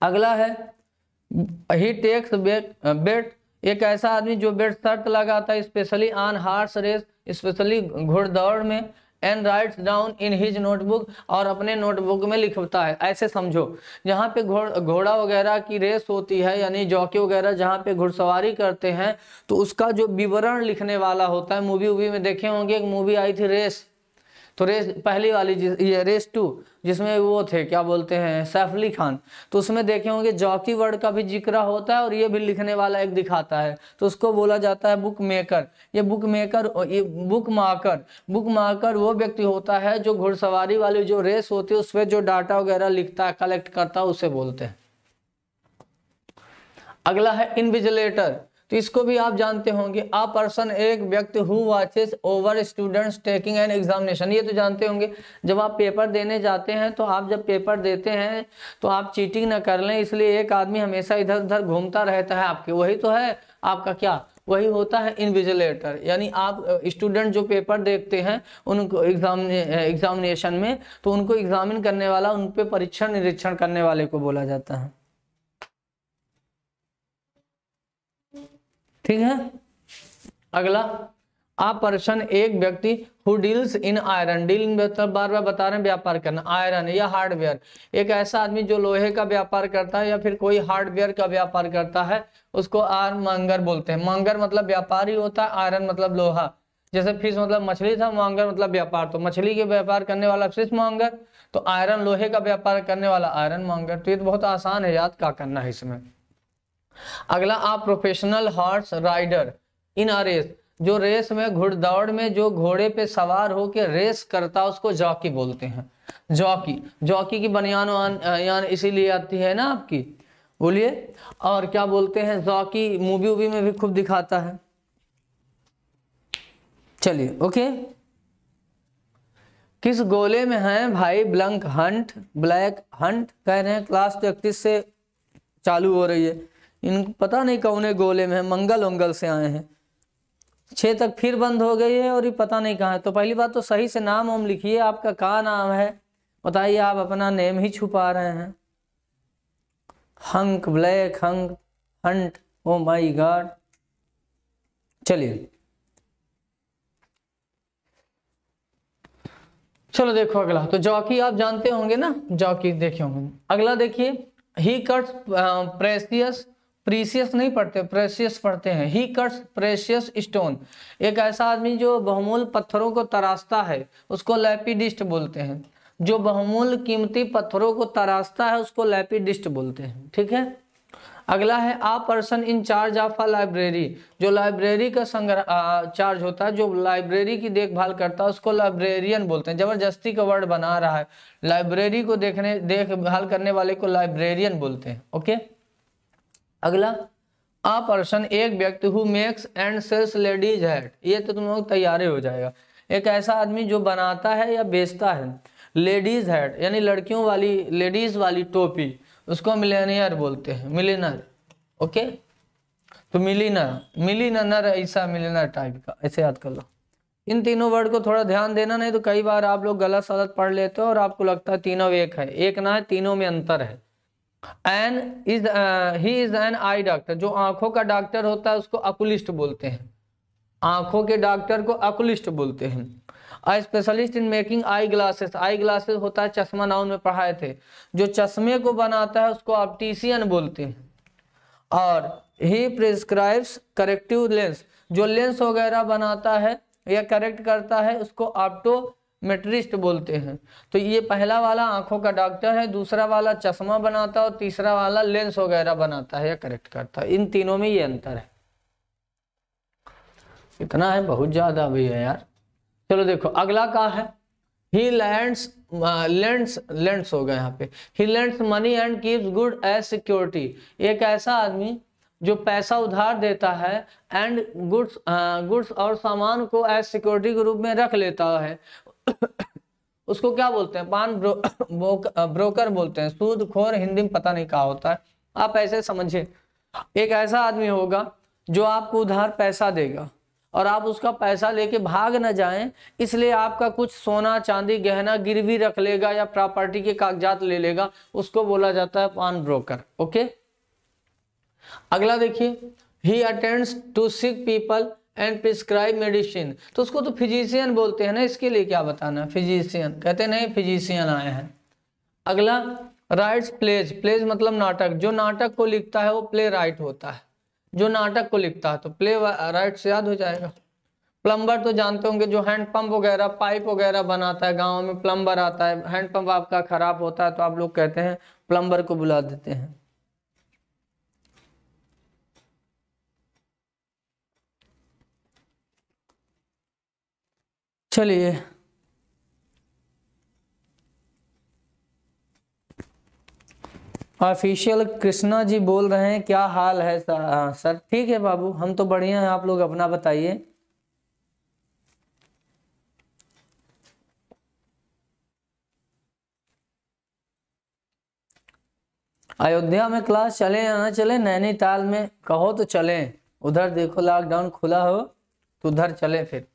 अगला है ही टेक्स बेट एक ऐसा आदमी जो बेट शर्त लगाता है specially on horse race specially घुड़दौड़ में and writes down in his notebook और अपने नोटबुक में लिखता है ऐसे समझो जहाँ पे घोड़ घोड़ा वगैरह की रेस होती है यानी जॉकी वगैरह जहाँ पे घुड़सवारी करते हैं तो उसका जो विवरण लिखने वाला होता है मूवी वूवी में देखे होंगे एक मूवी आई थी रेस तो रेस पहली वाली जिस ये रेस टू जिसमें वो थे क्या बोलते हैं सैफ अली खान तो उसमें देखे होंगे जॉकी वर्ड का भी जिक्र होता है और ये भी लिखने वाला एक दिखाता है तो उसको बोला जाता है बुक मेकर ये बुक मेकर ये बुक मार्कर बुक माकर वो व्यक्ति होता है जो घुड़सवारी वाली जो रेस होती है उसमें जो डाटा वगैरह लिखता है कलेक्ट करता है उसे बोलते हैं अगला है इनविजिलेटर तो इसको भी आप जानते होंगे अ पर्सन एक व्यक्ति who watches over students taking an examination ये तो जानते होंगे जब आप पेपर देने जाते हैं तो आप जब पेपर देते हैं तो आप चीटिंग ना कर लें इसलिए एक आदमी हमेशा इधर उधर घूमता रहता है आपके वही तो है आपका क्या वही होता है इनविजिलेटर यानी आप स्टूडेंट जो पेपर देखते हैं उनको एग्जाम एग्जामिनेशन में तो उनको एग्जामिन करने वाला उन पर परीक्षण निरीक्षण करने वाले को बोला जाता है ठीक है अगला आ पर्सन एक व्यक्ति who deals in iron deal बार बार बता रहे हैं व्यापार करना आयरन या हार्डवेयर एक ऐसा आदमी जो लोहे का व्यापार करता है या फिर कोई हार्डवेयर का व्यापार करता है उसको आर मांगर बोलते हैं मांगर मतलब व्यापारी होता है आयरन मतलब लोहा जैसे फिश मतलब मछली था मांगर मतलब व्यापार तो मछली के व्यापार करने वाला फिश मांगर तो आयरन लोहे का व्यापार करने वाला आयरन मांगर तो ये तो बहुत आसान है याद क्या करना है इसमें अगला आप professional horse rider in a race जो रेस में घुड़दौड़ में जो घोड़े पे सवार होकर रेस करता उसको जॉकी बोलते हैं जॉकी जॉकी की बनियान यान इसीलिए आती है ना आपकी बोलिए और क्या बोलते हैं जॉकी मूवी वूवी में भी खूब दिखाता है चलिए ओके किस गोले में है भाई ब्लंक हंट ब्लैक हंट कह रहे हैं क्लास तो इकतीस से चालू हो रही है इन पता नहीं कौने गोले में है मंगल उंगल से आए हैं छः तक फिर बंद हो गई है और ये पता नहीं कहाँ है तो पहली बात तो सही से नाम वाम लिखिए आपका कहाँ नाम है बताइए आप अपना नेम ही छुपा रहे हैं hunk black hunk hunt oh my God चलिए चलो देखो अगला तो जॉकी आप जानते होंगे ना जॉकी देखे होंगे अगला देखिए ही कट्स प्रेसियस प्रीसियस नहीं पढ़ते प्रेशियस पढ़ते हैं ही कट्स प्रेशियस स्टोन एक ऐसा आदमी जो बहुमूल पत्थरों को तरासता है उसको लैपिडिस्ट बोलते हैं जो बहुमूल कीमती पत्थरों को तरासता है उसको लैपिडिस्ट बोलते हैं ठीक है अगला है a person in charge of a library जो लाइब्रेरी का संग्रह चार्ज होता है जो लाइब्रेरी की देखभाल करता है उसको लाइब्रेरियन बोलते हैं जबरदस्ती का वर्ड बना रहा है लाइब्रेरी को देखने देखभाल करने वाले को लाइब्रेरियन बोलते हैं ओके okay? अगला आ पर्सन एक व्यक्ति who makes and sells ladies hat ये तो तुम लोग तैयारी हो जाएगा एक ऐसा आदमी जो बनाता है या बेचता है लेडीज हैड यानी लड़कियों वाली लेडीज वाली टोपी उसको मिलेनियर बोलते हैं मिलीनर ओके तो मिलीनर मिलीनर ऐसा मिलीनर टाइप का ऐसे याद कर लो इन तीनों वर्ड को थोड़ा ध्यान देना नहीं तो कई बार आप लोग गलत सलत पढ़ लेते हो और आपको लगता है तीनों एक है एक ना है तीनों में अंतर है an is he is an eye doctor जो आंखों का डॉक्टर होता है उसको अकुलिस्ट बोलते हैं आंखों के डॉक्टर को अकुलिस्ट बोलते हैं eye specialist in making eye glasses eye glasses होता है चश्मा नाउन में पढ़ाए थे जो चश्मे को बनाता है उसको ऑप्टिशियन बोलते हैं और ही प्रिस्क्राइब्स करेक्टिव लेंस जो लेंस वगैरह बनाता है या करेक्ट करता है उसको ऑप्टो मेट्रिस्ट बोलते हैं तो ये पहला वाला आंखों का डॉक्टर है दूसरा वाला चश्मा बनाता है और तीसरा वाला लेंस वगैरह बनाता है या करेक्ट करता है इन तीनों में ये अंतर है इतना है बहुत ज़्यादा भी है यार चलो देखो अगला का है ही लैंड लैंड्स लैंड्स हो गया यहाँ पे he lends money and keeps good as security एक ऐसा आदमी जो पैसा उधार देता है एंड गुड्स गुड्स और सामान को एज सिक्योरिटी के रूप में रख लेता है उसको क्या बोलते हैं पान ब्रो, ब्रो, ब्रोकर बोलते हैं सूद खोर हिंदी में पता नहीं कहा होता है आप ऐसे समझिए एक ऐसा आदमी होगा जो आपको उधार पैसा देगा और आप उसका पैसा लेके भाग ना जाएं इसलिए आपका कुछ सोना चांदी गहना गिरवी रख लेगा या प्रॉपर्टी के कागजात ले लेगा उसको बोला जाता है पान ब्रोकर ओके अगला देखिए he attends to sick people and prescribe medicine तो उसको तो फिजिशियन बोलते हैं ना इसके लिए क्या बताना है फिजिशियन कहते नहीं फिजिशियन आए हैं अगला राइट्स प्लेज प्लेज मतलब नाटक जो नाटक को लिखता है वो प्ले राइट होता है जो नाटक को लिखता है तो प्ले राइट याद हो जाएगा प्लम्बर तो जानते होंगे जो हैंडपम्प वगैरह पाइप वगैरह बनाता है गाँव में प्लम्बर आता है हैंडपम्प आपका खराब होता है तो आप लोग कहते हैं प्लम्बर को बुला देते हैं चलिए ऑफिशियल कृष्णा जी बोल रहे हैं क्या हाल है हाँ, सर ठीक है बाबू हम तो बढ़िया हैं आप लोग अपना बताइए अयोध्या में क्लास चले या हाँ, ना चले नैनीताल में कहो तो चले उधर देखो लॉकडाउन खुला हो तो उधर चले फिर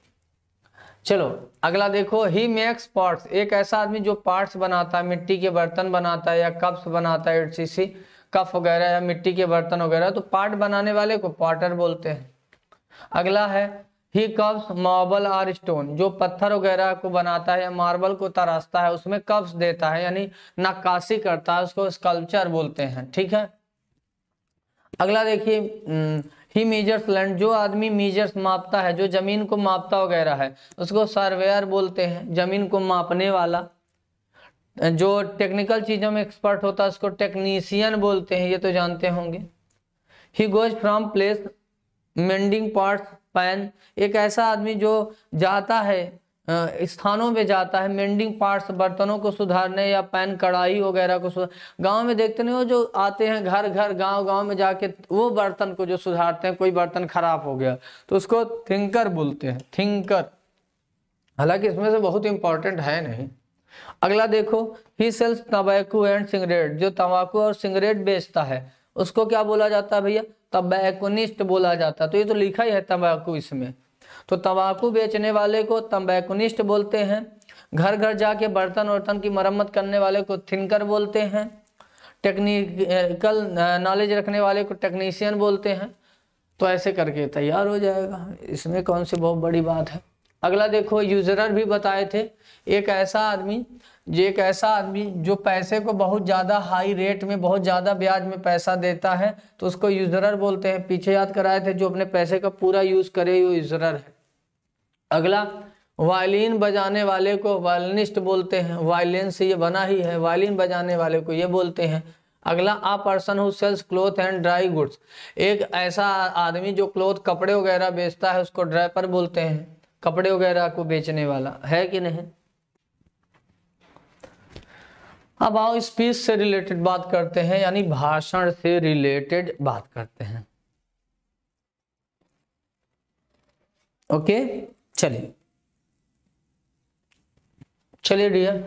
चलो अगला देखो ही मेक्स पॉट्स एक ऐसा आदमी जो पार्ट्स बनाता है मिट्टी के बर्तन बनाता है या कप्स बनाता है सी कफ वगैरह या मिट्टी के बर्तन वगैरह तो पार्ट बनाने वाले को पॉटर बोलते हैं अगला है ही कप्स मार्बल और स्टोन जो पत्थर वगैरह को बनाता है या मार्बल को तरासता है उसमें कप्स देता है यानी नक्काशी करता है उसको स्कल्पचर बोलते हैं ठीक है अगला देखिए हम्म, ही मेजर्स लैंड जो आदमी मेजर्स मापता है जो जमीन को मापता वगैरह है उसको सर्वेयर बोलते हैं जमीन को मापने वाला जो टेक्निकल चीज़ों में एक्सपर्ट होता है उसको टेक्नीशियन बोलते हैं ये तो जानते होंगे he goes from place mending pots pan एक ऐसा आदमी जो जाता है स्थानों पे जाता है मेंडिंग पार्ट्स बर्तनों को सुधारने या पैन कढ़ाई वगैरह को सुधार गाँव में देखते नहीं हो जो आते हैं घर घर गांव गांव में जाके वो बर्तन को जो सुधारते हैं कोई बर्तन खराब हो गया तो उसको थिंकर बोलते हैं थिंकर हालांकि इसमें से बहुत इंपॉर्टेंट है नहीं अगला देखो ही सेल्स तंबाकू एंड सिगरेट जो तंबाकू और सिगरेट बेचता है उसको क्या बोला जाता है भैया तंबाकुनिस्ट बोला जाता है तो ये तो लिखा ही है तंबाकू इसमें तो तंबाकू बेचने वाले को तंबाकुनिस्ट बोलते हैं घर घर जाके बर्तन वर्तन की मरम्मत करने वाले को थिनकर बोलते हैं टेक्निकल नॉलेज रखने वाले को टेक्नीशियन बोलते हैं तो ऐसे करके तैयार हो जाएगा इसमें कौन सी बहुत बड़ी बात है अगला देखो यूजरर भी बताए थे एक ऐसा आदमी जो एक ऐसा आदमी जो पैसे को बहुत ज़्यादा हाई रेट में बहुत ज़्यादा ब्याज में पैसा देता है तो उसको यूजरर बोलते हैं पीछे याद कराए थे जो अपने पैसे का पूरा यूज़ करे वो यूजरर है अगला वायलिन बजाने वाले को वायलिनिस्ट बोलते हैं वायलिन से ये बना ही है वायलिन बजाने वाले को ये बोलते हैं अगला a person who sells cloth and dry goods एक ऐसा आदमी जो क्लोथ कपड़े वगैरह बेचता है उसको ड्राइपर बोलते हैं कपड़े वगैरह को बेचने वाला है कि नहीं अब आओ स्पीच से रिलेटेड बात करते हैं यानी भाषण से रिलेटेड बात करते हैं ओके okay? चलिए चलिए डियर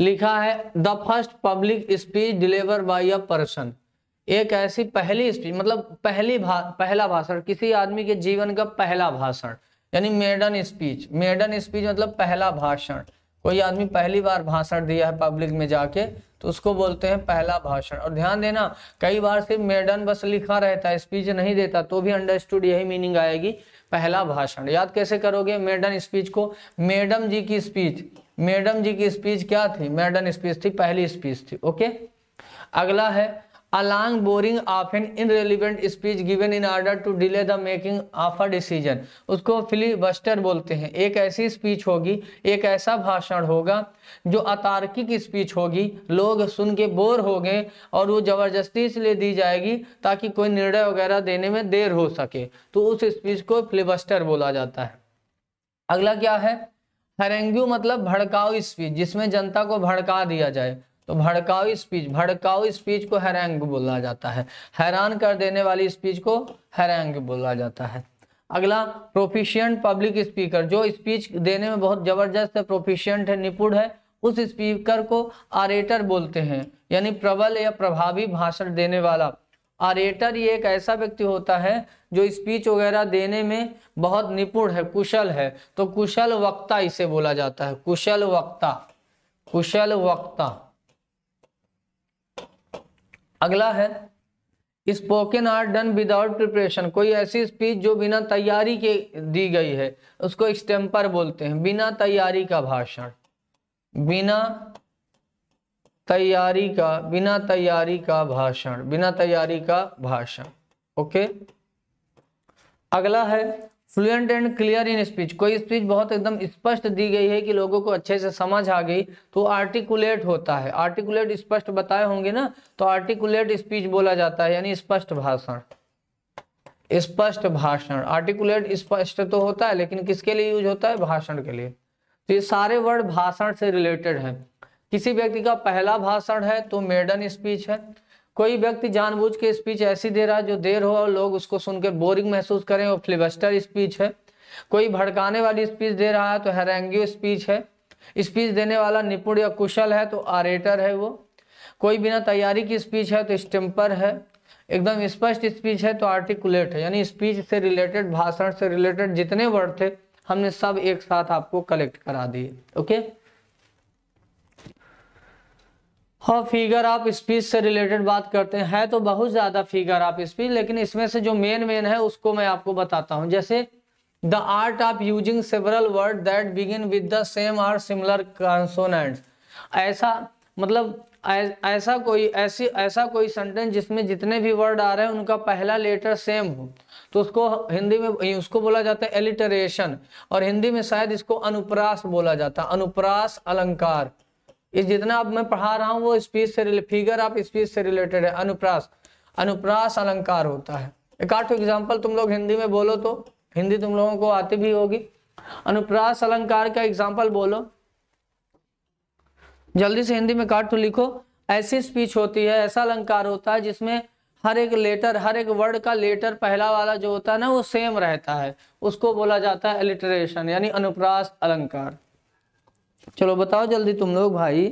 लिखा है the first public speech deliver by a person एक ऐसी पहली स्पीच मतलब पहली भा, पहला भाषण किसी आदमी के जीवन का पहला भाषण यानी मेडन स्पीच मेडन स्पीच मतलब पहला भाषण कोई आदमी पहली बार भाषण दिया है पब्लिक में जाके तो उसको बोलते हैं पहला भाषण और ध्यान देना कई बार सिर्फ मेडन बस लिखा रहता है स्पीच नहीं देता तो भी अंडरस्टूड यही मीनिंग आएगी पहला भाषण याद कैसे करोगे मेडन स्पीच को मैडम जी की स्पीच मैडम जी की स्पीच क्या थी मैडन स्पीच थी पहली स्पीच थी ओके अगला है a long boring often irrelevant speech given in order to delay the making of a decision उसको फिलीबस्टर बोलते हैं एक ऐसी स्पीच होगी एक ऐसा भाषण होगा जो अतार्किक स्पीच होगी लोग सुन के बोर हो गए और वो ज़बरदस्ती इसलिए दी जाएगी ताकि कोई निर्णय वगैरह देने में देर हो सके तो उस स्पीच को फिलीबस्टर बोला जाता है अगला क्या है हरेंग्यू मतलब भड़काऊ स्पीच जिसमें जनता को भड़का दिया जाए तो भड़काऊ स्पीच भड़काऊ स्पीच को हैरंग बोला जाता है हैरान कर देने वाली स्पीच को हैरंग बोला जाता है अगला प्रोफिशियंट पब्लिक स्पीकर जो स्पीच देने में बहुत जबरदस्त है प्रोफिशियंट है निपुण है उस स्पीकर को आरेटर बोलते हैं यानी प्रबल या प्रभावी भाषण देने वाला आरेटर ये एक ऐसा व्यक्ति होता है जो स्पीच वगैरह देने में बहुत निपुण है कुशल है तो कुशल वक्ता इसे बोला जाता है कुशल वक्ता कुशल वक्ता अगला है spoken art done without preparation कोई ऐसी स्पीच जो बिना तैयारी के दी गई है उसको स्टेम्पर बोलते हैं बिना तैयारी का भाषण बिना तैयारी का बिना तैयारी का भाषण बिना तैयारी का भाषण ओके अगला है fluent and clear in speech कोई स्पीच बहुत एकदम स्पष्ट दी गई है कि लोगों को अच्छे से समझ आ गई तो आर्टिकुलेट होता है आर्टिकुलेट स्पष्ट बताए होंगे ना तो आर्टिकुलेट स्पीच बोला जाता है यानी स्पष्ट भाषण स्पष्ट भाषण आर्टिकुलेट स्पष्ट तो होता है लेकिन किसके लिए यूज होता है भाषण के लिए तो ये सारे वर्ड भाषण से रिलेटेड है किसी व्यक्ति का पहला भाषण है तो मेडन स्पीच है कोई व्यक्ति जानबूझ के स्पीच ऐसी दे रहा है जो देर हो और लोग उसको सुनकर बोरिंग महसूस करें वो फ्लिबस्टर स्पीच है कोई भड़काने वाली स्पीच दे रहा है तो हैरेंगियो स्पीच है स्पीच देने वाला निपुण या कुशल है तो आरेटर है वो कोई बिना तैयारी की स्पीच है तो स्टेम्पर है एकदम स्पष्ट स्पीच है तो आर्टिकुलेट है यानी स्पीच से रिलेटेड भाषण से रिलेटेड जितने वर्ड थे हमने सब एक साथ आपको कलेक्ट करा दिए ओके हाँ फिगर आप स्पीच से रिलेटेड बात करते हैं तो बहुत ज़्यादा फिगर आप स्पीच लेकिन इसमें से जो मेन मेन है उसको मैं आपको बताता हूँ जैसे the art of using several word that begin with the same or similar consonants ऐसा मतलब ऐसा कोई ऐसी ऐसा कोई सेंटेंस जिसमें जितने भी वर्ड आ रहे हैं उनका पहला लेटर सेम हो तो उसको हिंदी में उसको बोला जाता है एलिटरेशन और हिंदी में शायद इसको अनुप्रास बोला जाता है अनुप्रास अलंकार ये जितना अब मैं पढ़ा रहा हूँ वो स्पीच से फिगर आप स्पीच से रिलेटेड है अनुप्रास अनुप्रास अलंकार होता है एक आठ एग्जाम्पल तुम लोग हिंदी में बोलो तो हिंदी तुम लोगों को आती भी होगी अनुप्रास अलंकार का एग्जाम्पल बोलो जल्दी से हिंदी में काट तो लिखो ऐसी स्पीच होती है ऐसा अलंकार होता है जिसमें हर एक लेटर हर एक वर्ड का लेटर पहला वाला जो होता है ना वो सेम रहता है उसको बोला जाता है एलिटरेशन यानी अनुप्रास अलंकार चलो बताओ जल्दी तुम लोग भाई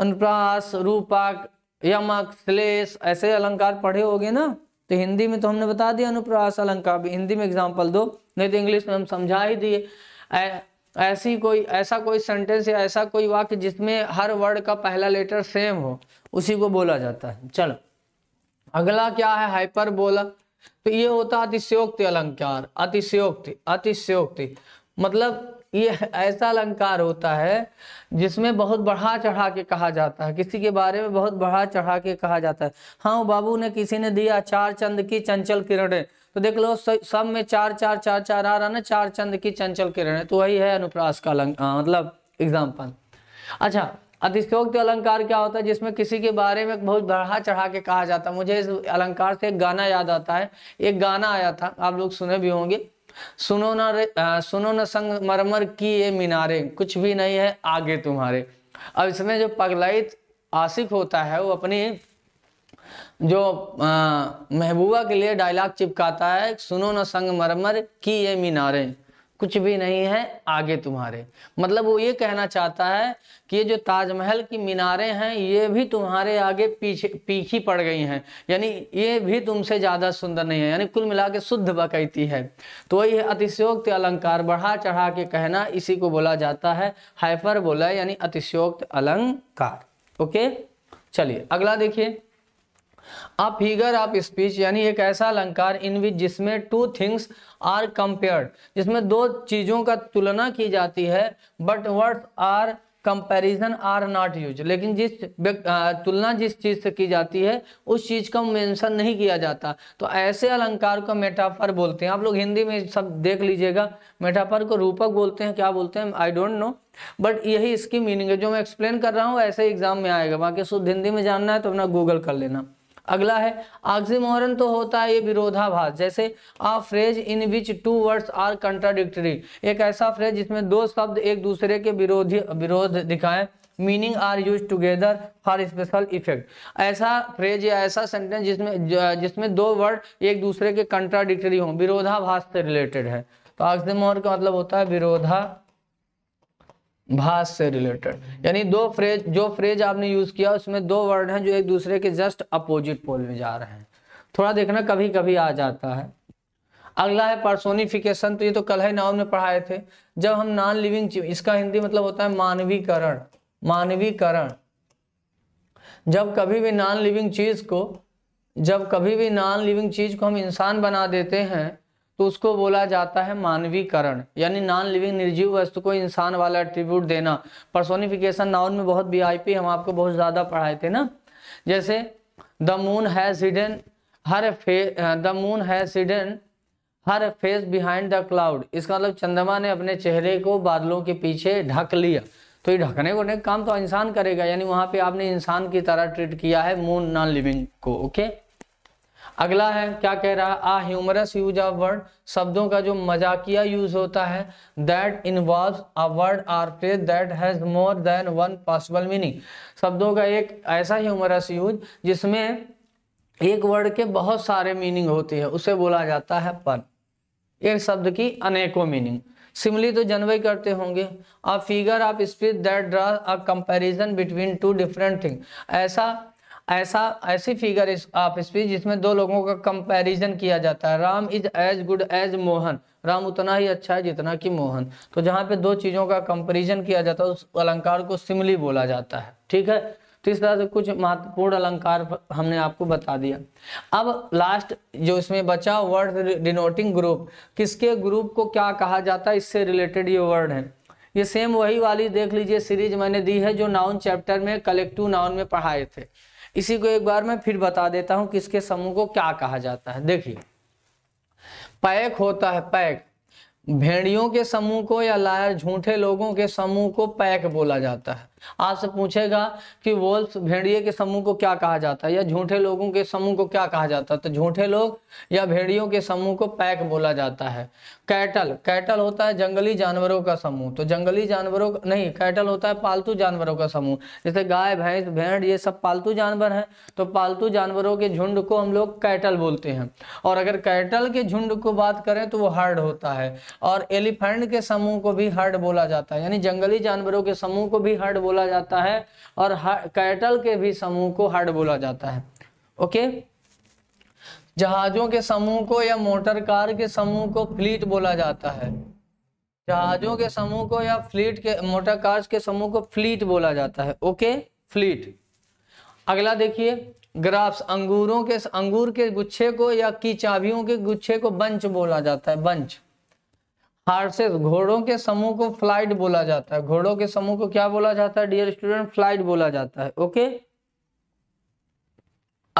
अनुप्रास रूपक यमक श्लेष ऐसे अलंकार पढ़े होगे ना तो हिंदी में तो हमने बता दिया अनुप्रास अलंकार भी हिंदी में एग्जाम्पल दो नहीं तो इंग्लिश में हम समझा ही दिए ऐसी कोई ऐसा कोई सेंटेंस या ऐसा कोई वाक्य जिसमें हर वर्ड का पहला लेटर सेम हो उसी को बोला जाता है चलो अगला क्या है हाइपर बोला तो ये होता है अतिशयोक्ति अलंकार अतिशयोक्ति अतिशयोक्ति मतलब ये ऐसा अलंकार होता है जिसमें बहुत बढ़ा चढ़ा के कहा जाता है किसी के बारे में बहुत बढ़ा चढ़ा के कहा जाता है हाँ बाबू ने किसी ने दिया चार चंद की चंचल किरणें तो देख लो सब में चार चार चार चार आ रहा ना चार चंद की चंचल किरणें तो वही है अनुप्रास का अलंकार हाँ, मतलब एग्जाम्पल अच्छा अतिशोक्त अलंकार क्या होता है जिसमें किसी के बारे में बहुत बढ़ा चढ़ा के कहा जाता है मुझे इस अलंकार से एक गाना याद आता है एक गाना आया था आप लोग सुने भी होंगे सुनो ना रे आ, सुनो न मरमर की ये मीनारे कुछ भी नहीं है आगे तुम्हारे अब इसमें जो पगलाइत आशिक होता है वो अपनी जो महबूबा के लिए डायलॉग चिपकाता है सुनो न मरमर की ये मीनारे कुछ भी नहीं है आगे तुम्हारे मतलब वो ये कहना चाहता है कि ये जो ताजमहल की मीनारें हैं ये भी तुम्हारे आगे पीछे पीछी पड़ गई हैं यानी ये भी तुमसे ज़्यादा सुंदर नहीं है यानी कुल मिला के शुद्ध बकैती है तो वही अतिशयोक्त अलंकार बढ़ा चढ़ा के कहना इसी को बोला जाता है हाइपर बोला यानी अतिशयोक्त अलंकार ओके चलिए अगला देखिए अ फिगर ऑफ स्पीच यानी एक ऐसा अलंकार इन विच जिसमें टू थिंग्स आर कंपेयर्ड जिसमें दो चीज़ों का तुलना की जाती है but word are comparison are not use लेकिन जिस तुलना जिस चीज़ से की जाती है उस चीज़ का मेंशन नहीं किया जाता तो ऐसे अलंकार को मेटाफर बोलते हैं आप लोग हिंदी में सब देख लीजिएगा मेटाफर को रूपक बोलते हैं क्या बोलते हैं आई डोंट नो बट यही इसकी मीनिंग है जो मैं एक्सप्लेन कर रहा हूँ ऐसे एग्जाम में आएगा बाकी शुद्ध हिंदी में जानना है तो अपना गूगल कर लेना अगला है ऑक्सीमोरन तो होता है ये विरोधाभास जैसे a phrase in which two words are contradictory एक ऐसा फ्रेज जिसमें दो शब्द एक दूसरे के विरोधी विरोध दिखाएं meaning are use together for special effect ऐसा फ्रेज या ऐसा सेंटेंस जिसमें जिसमें दो वर्ड एक दूसरे के कंट्राडिक्टरी हों विरोधाभास से रिलेटेड है तो ऑक्सीमोर का मतलब होता है विरोधा भाष से रिलेटेड यानी दो फ्रेज जो फ्रेज आपने यूज किया उसमें दो वर्ड हैं जो एक दूसरे के जस्ट अपोजिट पोल में जा रहे हैं थोड़ा देखना कभी कभी आ जाता है अगला है पर्सोनिफिकेशन तो ये तो कल ही नाउन में पढ़ाए थे जब हम नॉन लिविंग इसका हिंदी मतलब होता है मानवीकरण मानवीकरण जब कभी भी नॉन लिविंग चीज को जब कभी भी नॉन लिविंग चीज को हम इंसान बना देते हैं तो उसको बोला जाता है मानवीकरण यानी नॉन लिविंग निर्जीव वस्तु को इंसान वाला एट्रीब्यूट देना पर्सोनिफिकेशन नाउन में बहुत वी हम आपको बहुत ज़्यादा पढ़ाए थे ना जैसे the moon has hidden her face the moon has hidden her face behind the cloud इसका मतलब चंद्रमा ने अपने चेहरे को बादलों के पीछे ढक लिया तो ये ढकने को काम तो इंसान करेगा यानी वहां पे आपने इंसान की तरह ट्रीट किया है मून नॉन लिविंग को ओके okay? अगला है क्या कह रहा है uh humorous use of word शब्दों का जो मजाकिया यूज होता है that involve a word or phrase that has more than one possible meaning शब्दों का एक ऐसा ह्यूमरस यूज जिसमें एक वर्ड के बहुत सारे मीनिंग होती है उसे बोला जाता है पर एक शब्द की अनेकों मीनिंग सिमली तो जनवाई करते होंगे a figure of speech that draw a comparison between two different thing ऐसा ऐसा ऐसी फिगर इस आप स्पीच जिसमें दो लोगों का कंपैरिजन किया जाता है Ram is as good as Mohan Ram उतना ही अच्छा है जितना कि मोहन तो जहाँ पे दो चीज़ों का कंपैरिजन किया जाता है उस अलंकार को सिमली बोला जाता है ठीक है तो इस तरह से कुछ महत्वपूर्ण अलंकार हमने आपको बता दिया अब लास्ट जो इसमें बचा वर्ड डिनोटिंग ग्रुप किसके ग्रुप को क्या कहा जाता है इससे रिलेटेड ये वर्ड है ये सेम वही वाली देख लीजिए सीरीज मैंने दी है जो नाउन चैप्टर में कलेक्टिव नाउन में पढ़ाए थे इसी को एक बार मैं फिर बता देता हूं किसके समूह को क्या कहा जाता है देखिए पैक होता है पैक भेड़ियों के समूह को या लायर झूठे लोगों के समूह को पैक बोला जाता है आपसे पूछेगा कि वोल्फ भेड़िए के समूह को क्या कहा जाता है या झूठे लोगों के समूह को क्या कहा जाता है तो झूठे लोग या भेड़ियों के समूह को पैक बोला जाता है कैटल कैटल होता है जंगली जानवरों का समूह तो जंगली जानवरों नहीं कैटल होता है पालतू जानवरों का समूह जैसे गाय भैंस भेड़ ये सब पालतू जानवर हैं तो पालतू जानवरों के झुंड को हम लोग कैटल बोलते हैं और अगर कैटल के झुंड को बात करें तो वो हर्ड होता है और एलिफेंट के समूह को भी हर्ड बोला जाता है यानी जंगली जानवरों के समूह को भी हर्ड बोला जाता है और कैटल के भी समूह को हड बोला जाता है ओके जहाजों के समूह को या मोटर कार के समूह को फ्लीट बोला जाता है जहाजों के समूह को या फ्लीट के मोटर कार्स के समूह को फ्लीट बोला जाता है ओके फ्लीट अगला देखिए ग्राफ्स अंगूरों के अंगूर के गुच्छे को या की चाबियों के गुच्छे को बंच बोला जाता है बंच हार्सेस घोड़ों के समूह को फ्लाइट बोला जाता है घोड़ों के समूह को क्या बोला जाता है डियर स्टूडेंट फ्लाइट बोला जाता है ओके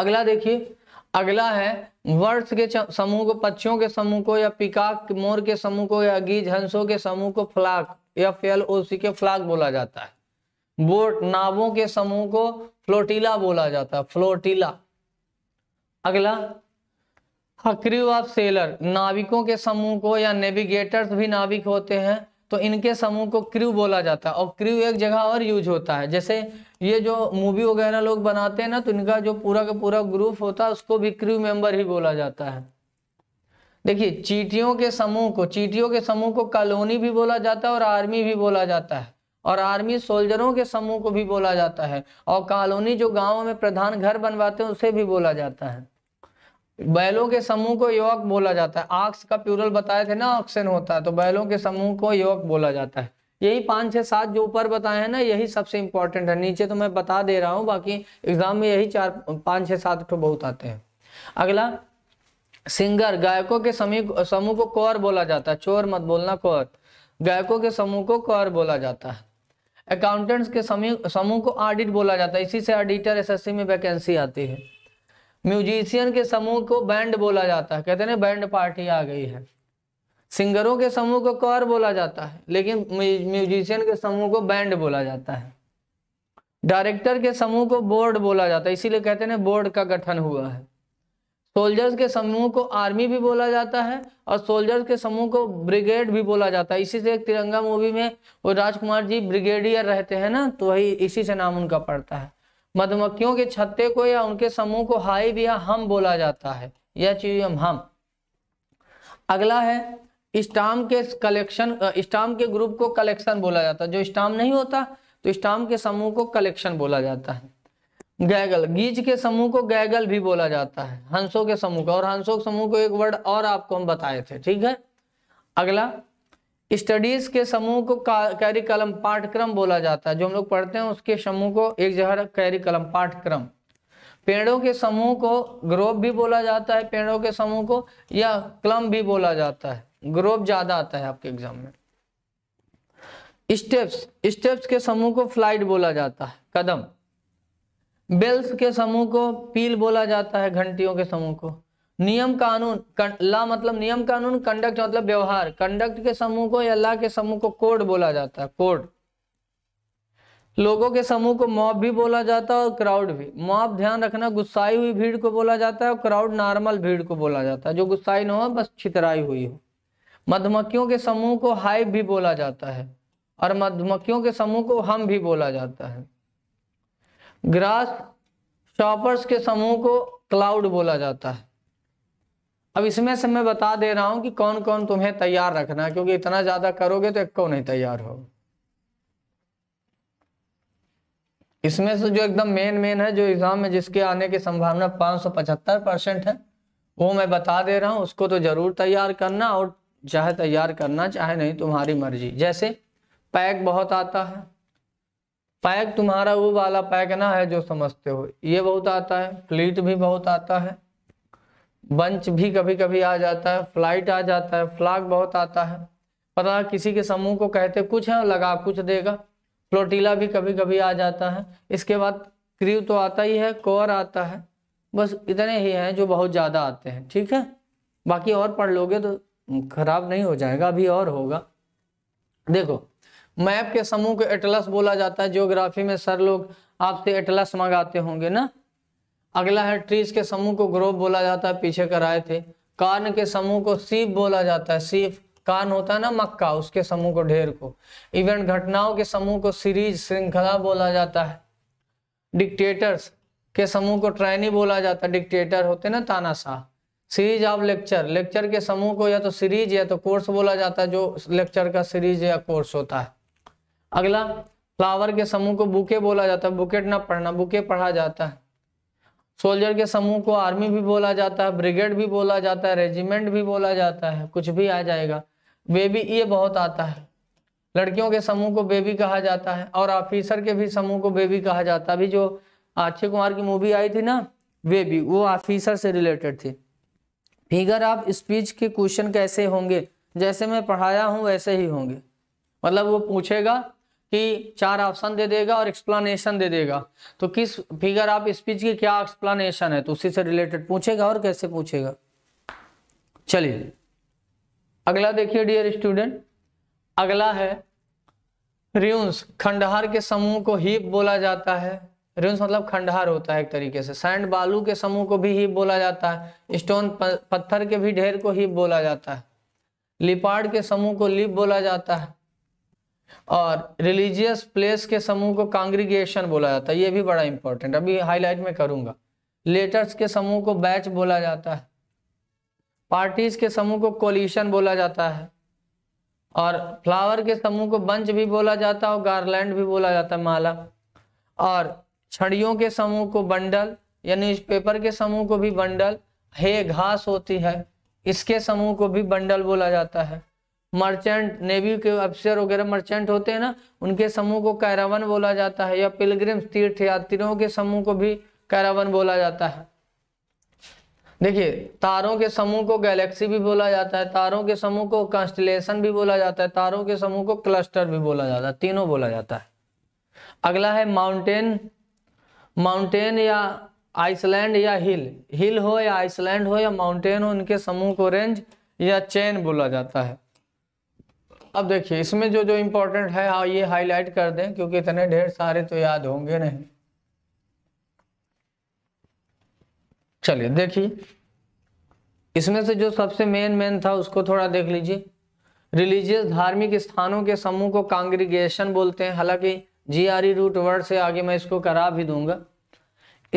अगला देखिए अगला है वर्ड्स के समूह को पक्षियों के समूह को या पिकाक मोर के समूह को या गीज हंसों के समूह को फ्लाक या फेल ओसी के फ्लाक बोला जाता है बोट नावों के समूह को फ्लोटिला बोला जाता है फ्लोटिला अगला क्रू ऑफ सेलर नाविकों के समूह को या नेविगेटर्स भी नाविक होते हैं तो इनके समूह को क्रू बोला जाता है और क्रू एक जगह और यूज होता है जैसे ये जो मूवी वगैरह लोग बनाते हैं ना तो इनका जो पूरा का पूरा ग्रुप होता है उसको भी क्रू मेंबर ही बोला जाता है देखिए चीटियों के समूह को चीटियों के समूह को कॉलोनी भी बोला जाता है और आर्मी भी बोला जाता है और आर्मी सोल्जरों के समूह को भी बोला जाता है और कॉलोनी जो गाँव में प्रधान घर बनवाते हैं उसे भी बोला जाता है बैलों के समूह को योक बोला जाता है आक्स का प्यूरल बताए थे ना ऑक्सन होता है तो बैलों के समूह को योक बोला जाता है यही पाँच छह सात जो ऊपर बताए हैं ना यही सबसे इंपॉर्टेंट है नीचे तो मैं बता दे रहा हूँ बाकी एग्जाम में यही चार पाँच छह सात तो बहुत आते हैं अगला सिंगर गायकों के समूह को कौर बोला जाता है चोर मत बोलना कौर गायकों के समूह को कौर बोला जाता है अकाउंटेंट्स के समूह को ऑडिट बोला जाता है इसी से ऑडिटर एसएससी में वैकेंसी आती है म्यूजिशियन के समूह को बैंड बोला जाता है कहते हैं बैंड पार्टी आ गई है सिंगरों के समूह को कौर बोला जाता है लेकिन म्यूजिशियन के समूह को बैंड बोला जाता है डायरेक्टर के समूह को बोर्ड बोला जाता है इसीलिए कहते हैं बोर्ड का गठन हुआ है सोल्जर्स के समूह को आर्मी भी बोला जाता है और सोल्जर्स के समूह को ब्रिगेड भी बोला जाता है इसी से एक तिरंगा मूवी में वो राजकुमार जी ब्रिगेडियर रहते हैं ना तो वही इसी से नाम उनका पड़ता है मधुमक्खियों के छत्ते को या उनके समूह को हाई भी या हम बोला जाता है यह चीरियम हम अगला है स्टाम के कलेक्शन स्टाम के ग्रुप को कलेक्शन बोला जाता है जो स्टाम नहीं होता तो स्टाम के समूह को कलेक्शन बोला जाता है गैगल गीज के समूह को गैगल भी बोला जाता है हंसों के समूह का और हंसों के समूह को एक वर्ड और आपको हम बताए थे ठीक है अगला स्टडीज के समूह को कैरी कलम पाठ्यक्रम बोला जाता है जो हम लोग पढ़ते हैं उसके समूह को एक जहर कैरी कलम पाठ्यक्रम पेड़ों के समूह को ग्रोप भी बोला जाता है पेड़ों के समूह को या क्लम भी बोला जाता है ग्रोप ज्यादा आता है आपके एग्जाम में स्टेप्स स्टेप्स के समूह को फ्लाइट बोला जाता है कदम बेल्स के समूह को पील बोला जाता है घंटियों के समूह को नियम कानून ला मतलब नियम कानून कंडक्ट मतलब व्यवहार कंडक्ट के समूह को या ला के समूह को कोड बोला जाता है कोड लोगों के समूह को मॉब भी बोला जाता है और क्राउड भी मॉब ध्यान रखना गुस्साई हुई भीड़ को बोला जाता है और क्राउड नॉर्मल भीड़ को बोला जाता है जो गुस्साई ना हो बस छितराई हुई हो मधुमक्खियों के समूह को हाइव भी बोला जाता है और मधुमक्खियों के समूह को हम भी बोला जाता है ग्रास शॉपर्स के समूह को क्लाउड बोला जाता है अब इसमें से मैं बता दे रहा हूं कि कौन कौन तुम्हें तैयार रखना है क्योंकि इतना ज्यादा करोगे तो एक को नहीं तैयार हो इसमें से जो एकदम मेन मेन है जो एग्जाम में जिसके आने की संभावना पचहत्तर परसेंट है वो मैं बता दे रहा हूँ उसको तो जरूर तैयार करना और चाहे तैयार करना चाहे नहीं तुम्हारी मर्जी जैसे पैक बहुत आता है पैक तुम्हारा वो वाला पैक ना है जो समझते हो ये बहुत आता है फ्लीट भी बहुत आता है बंच भी कभी कभी आ जाता है फ्लाइट आ जाता है फ्लाग बहुत आता है पता किसी के समूह को कहते कुछ है लगा कुछ देगा फ्लोटीला भी कभी कभी आ जाता है इसके बाद क्रीव तो आता ही है कोर आता है बस इतने ही हैं जो बहुत ज़्यादा आते हैं ठीक है बाकी और पढ़ लोगे तो खराब नहीं हो जाएगा अभी और होगा देखो मैप के समूह को एटलस बोला जाता है ज्योग्राफी में सर लोग आपसे एटलस मंगाते होंगे ना अगला है ट्रीज के समूह को ग्रोव बोला जाता है पीछे कराए थे कान के समूह को सीप बोला जाता है सीप कान होता है ना मक्का उसके समूह को ढेर को इवेंट घटनाओं के समूह को सीरीज श्रृंखला बोला जाता है डिक्टेटर्स के समूह को ट्रेनी बोला जाता है डिक्टेटर होते ना तानाशाह सीरीज ऑफ लेक्चर लेक्चर के समूह को या तो सीरीज या तो कोर्स बोला जाता है जो लेक्चर का सीरीज या कोर्स होता है अगला फ्लावर के समूह को बुके बोला जाता है बुकेट ना पढ़ना बुके पढ़ा जाता है सोल्जर के समूह को आर्मी भी बोला जाता है ब्रिगेड भी बोला जाता है रेजिमेंट भी बोला जाता है कुछ भी आ जाएगा बेबी ये बहुत आता है लड़कियों के समूह को बेबी कहा जाता है और ऑफिसर के भी समूह को बेबी कहा जाता है अभी जो अक्षय कुमार की मूवी आई थी ना बेबी वो ऑफिसर से रिलेटेड थी फिगर आप स्पीच के क्वेश्चन कैसे होंगे जैसे मैं पढ़ाया हूँ वैसे ही होंगे मतलब वो पूछेगा कि चार ऑप्शन दे देगा और एक्सप्लेनेशन दे देगा तो किस फिगर आप स्पीच की क्या एक्सप्लानेशन है तो उसी से रिलेटेड पूछेगा और कैसे पूछेगा चलिए अगला देखिए डियर स्टूडेंट अगला है रियंस खंडहार के समूह को हीप बोला जाता है रियंस मतलब खंडहार होता है एक तरीके से सैंड बालू के समूह को भी हीप बोला जाता है स्टोन पत्थर के भी ढेर को हीप बोला जाता है लिपाड़ के समूह को लिप बोला जाता है और रिलीजियस प्लेस के समूह को कांग्रीगेशन बोला जाता है ये भी बड़ा इंपॉर्टेंट अभी हाईलाइट में करूंगा लेटर्स के समूह को बैच बोला जाता है पार्टीज के समूह को कोलिशन बोला जाता है और फ्लावर के समूह को बंच भी बोला जाता है और गार्लैंड भी बोला जाता है माला और छड़ियों के समूह को बंडल या न्यूज़पेपर के समूह को भी बंडल हे घास होती है इसके समूह को भी बंडल बोला जाता है मर्चेंट नेवी के अफसर वगैरह मर्चेंट होते हैं ना उनके समूह को कैरावन बोला जाता है या पिलग्रिम तीर्थ यात्रियों के समूह को भी कैरावन बोला जाता है देखिए तारों के समूह को गैलेक्सी भी बोला जाता है तारों के समूह को कॉन्स्टलेशन भी बोला जाता है तारों के समूह को क्लस्टर भी बोला जाता है तीनों बोला जाता है अगला है माउंटेन माउंटेन या आइसलैंड या हिल हिल हो या आइसलैंड हो या माउंटेन हो उनके समूह को रेंज या चेन बोला जाता है अब देखिए इसमें जो जो इम्पोर्टेंट है हाँ ये हाईलाइट कर दें क्योंकि इतने ढेर सारे तो याद होंगे नहीं चलिए देखिए इसमें से जो सबसे मेन मेन था उसको थोड़ा देख लीजिए रिलीजियस धार्मिक स्थानों के समूह को कांग्रीगेशन बोलते हैं हालांकि जी आर रूट वर्ड से आगे मैं इसको करा भी दूंगा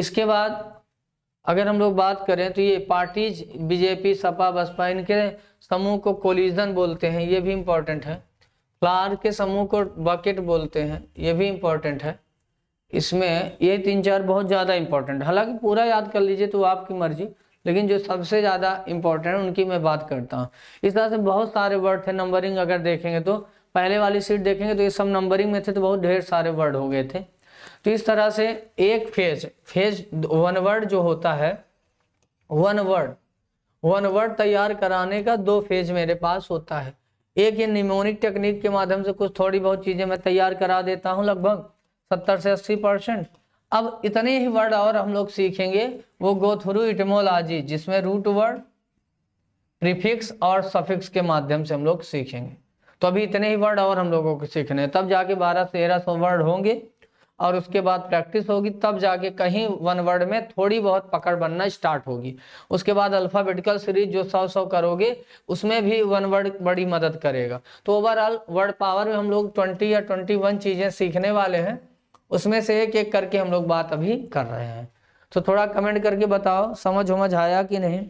इसके बाद अगर हम लोग बात करें तो ये पार्टीज बीजेपी सपा बसपा इनके समूह को कोलिजन बोलते हैं ये भी इम्पॉर्टेंट है फ्लार के समूह को बकेट बोलते हैं ये भी इम्पॉर्टेंट है इसमें ये तीन चार बहुत ज़्यादा इम्पॉर्टेंट हालांकि पूरा याद कर लीजिए तो आपकी मर्जी लेकिन जो सबसे ज़्यादा इंपॉर्टेंट है उनकी मैं बात करता हूँ इस तरह से बहुत सारे वर्ड थे नंबरिंग अगर देखेंगे तो पहले वाली सीट देखेंगे तो ये सब नंबरिंग में थे तो बहुत ढेर सारे वर्ड हो गए थे तो इस तरह से एक फेज फेज वन वर्ड जो होता है वन वर्ड वन वर्ड तैयार कराने का दो फेज मेरे पास होता है एक ये निमोनिक टेक्निक के माध्यम से कुछ थोड़ी बहुत चीज़ें मैं तैयार करा देता हूँ लगभग सत्तर से अस्सी परसेंट अब इतने ही वर्ड और हम लोग सीखेंगे वो गो थ्रू इटमोलॉजी जिसमें रूट वर्ड प्रीफिक्स और सफिक्स के माध्यम से हम लोग सीखेंगे तो अभी इतने ही वर्ड और हम लोगों को सीखने तब जाके बारह तेरह सौ वर्ड होंगे और उसके बाद प्रैक्टिस होगी तब जाके कहीं वन वर्ड में थोड़ी बहुत पकड़ बनना स्टार्ट होगी उसके बाद अल्फ़ाबेटिकल सीरीज जो सौ सौ करोगे उसमें भी वन वर्ड बड़ी मदद करेगा तो ओवरऑल वर्ड पावर में हम लोग ट्वेंटी या ट्वेंटी वन चीज़ें सीखने वाले हैं उसमें से एक एक करके हम लोग बात अभी कर रहे हैं तो थोड़ा कमेंट करके बताओ समझ उमझ आया कि नहीं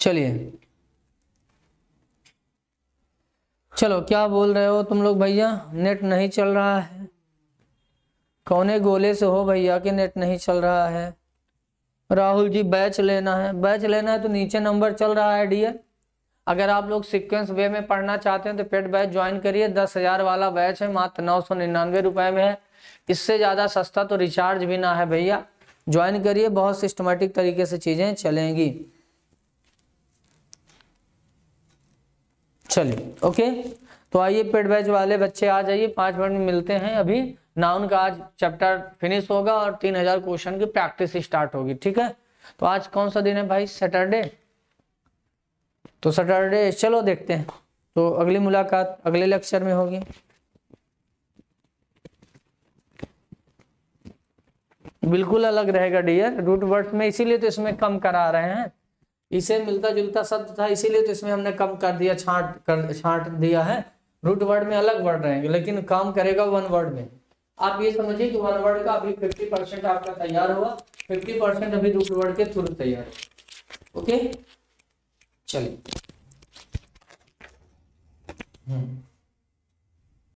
चलिए चलो क्या बोल रहे हो तुम लोग भैया नेट नहीं चल रहा है कौने गोले से हो भैया कि नेट नहीं चल रहा है राहुल जी बैच लेना है बैच लेना है तो नीचे नंबर चल रहा है डियर अगर आप लोग सिक्वेंस वे में पढ़ना चाहते हैं तो पेड बैच ज्वाइन करिए दस हजार वाला बैच है मात्र नौ सौ निन्यानवे रुपए में है इससे ज़्यादा सस्ता तो रिचार्ज भी ना है भैया ज्वाइन करिए बहुत सिस्टमेटिक तरीके से चीज़ें चलेंगी चलिए ओके तो आइए पेट बैच वाले बच्चे आ जाइए पांच मिनट में मिलते हैं अभी नाउन का आज चैप्टर फिनिश होगा और तीन हजार क्वेश्चन की प्रैक्टिस स्टार्ट होगी ठीक है तो आज कौन सा दिन है भाई सैटरडे तो सैटरडे चलो देखते हैं तो अगली मुलाकात अगले लेक्चर में होगी बिल्कुल अलग रहेगा डियर रूट वर्थ में इसीलिए तो इसमें कम करा रहे हैं इसे मिलता जुलता शब्द था इसीलिए तो इसमें हमने कम कर दिया छाट कर छाट दिया है रूट वर्ड में अलग वर्ड रहेंगे लेकिन काम करेगा वन वर्ड में आप ये समझिए कि वन वर्ड का अभी फिफ्टी परसेंट आपका तैयार हुआ फिफ्टी परसेंट अभी रूट वर्ड के थ्रू तैयार ओके चलिए हम्म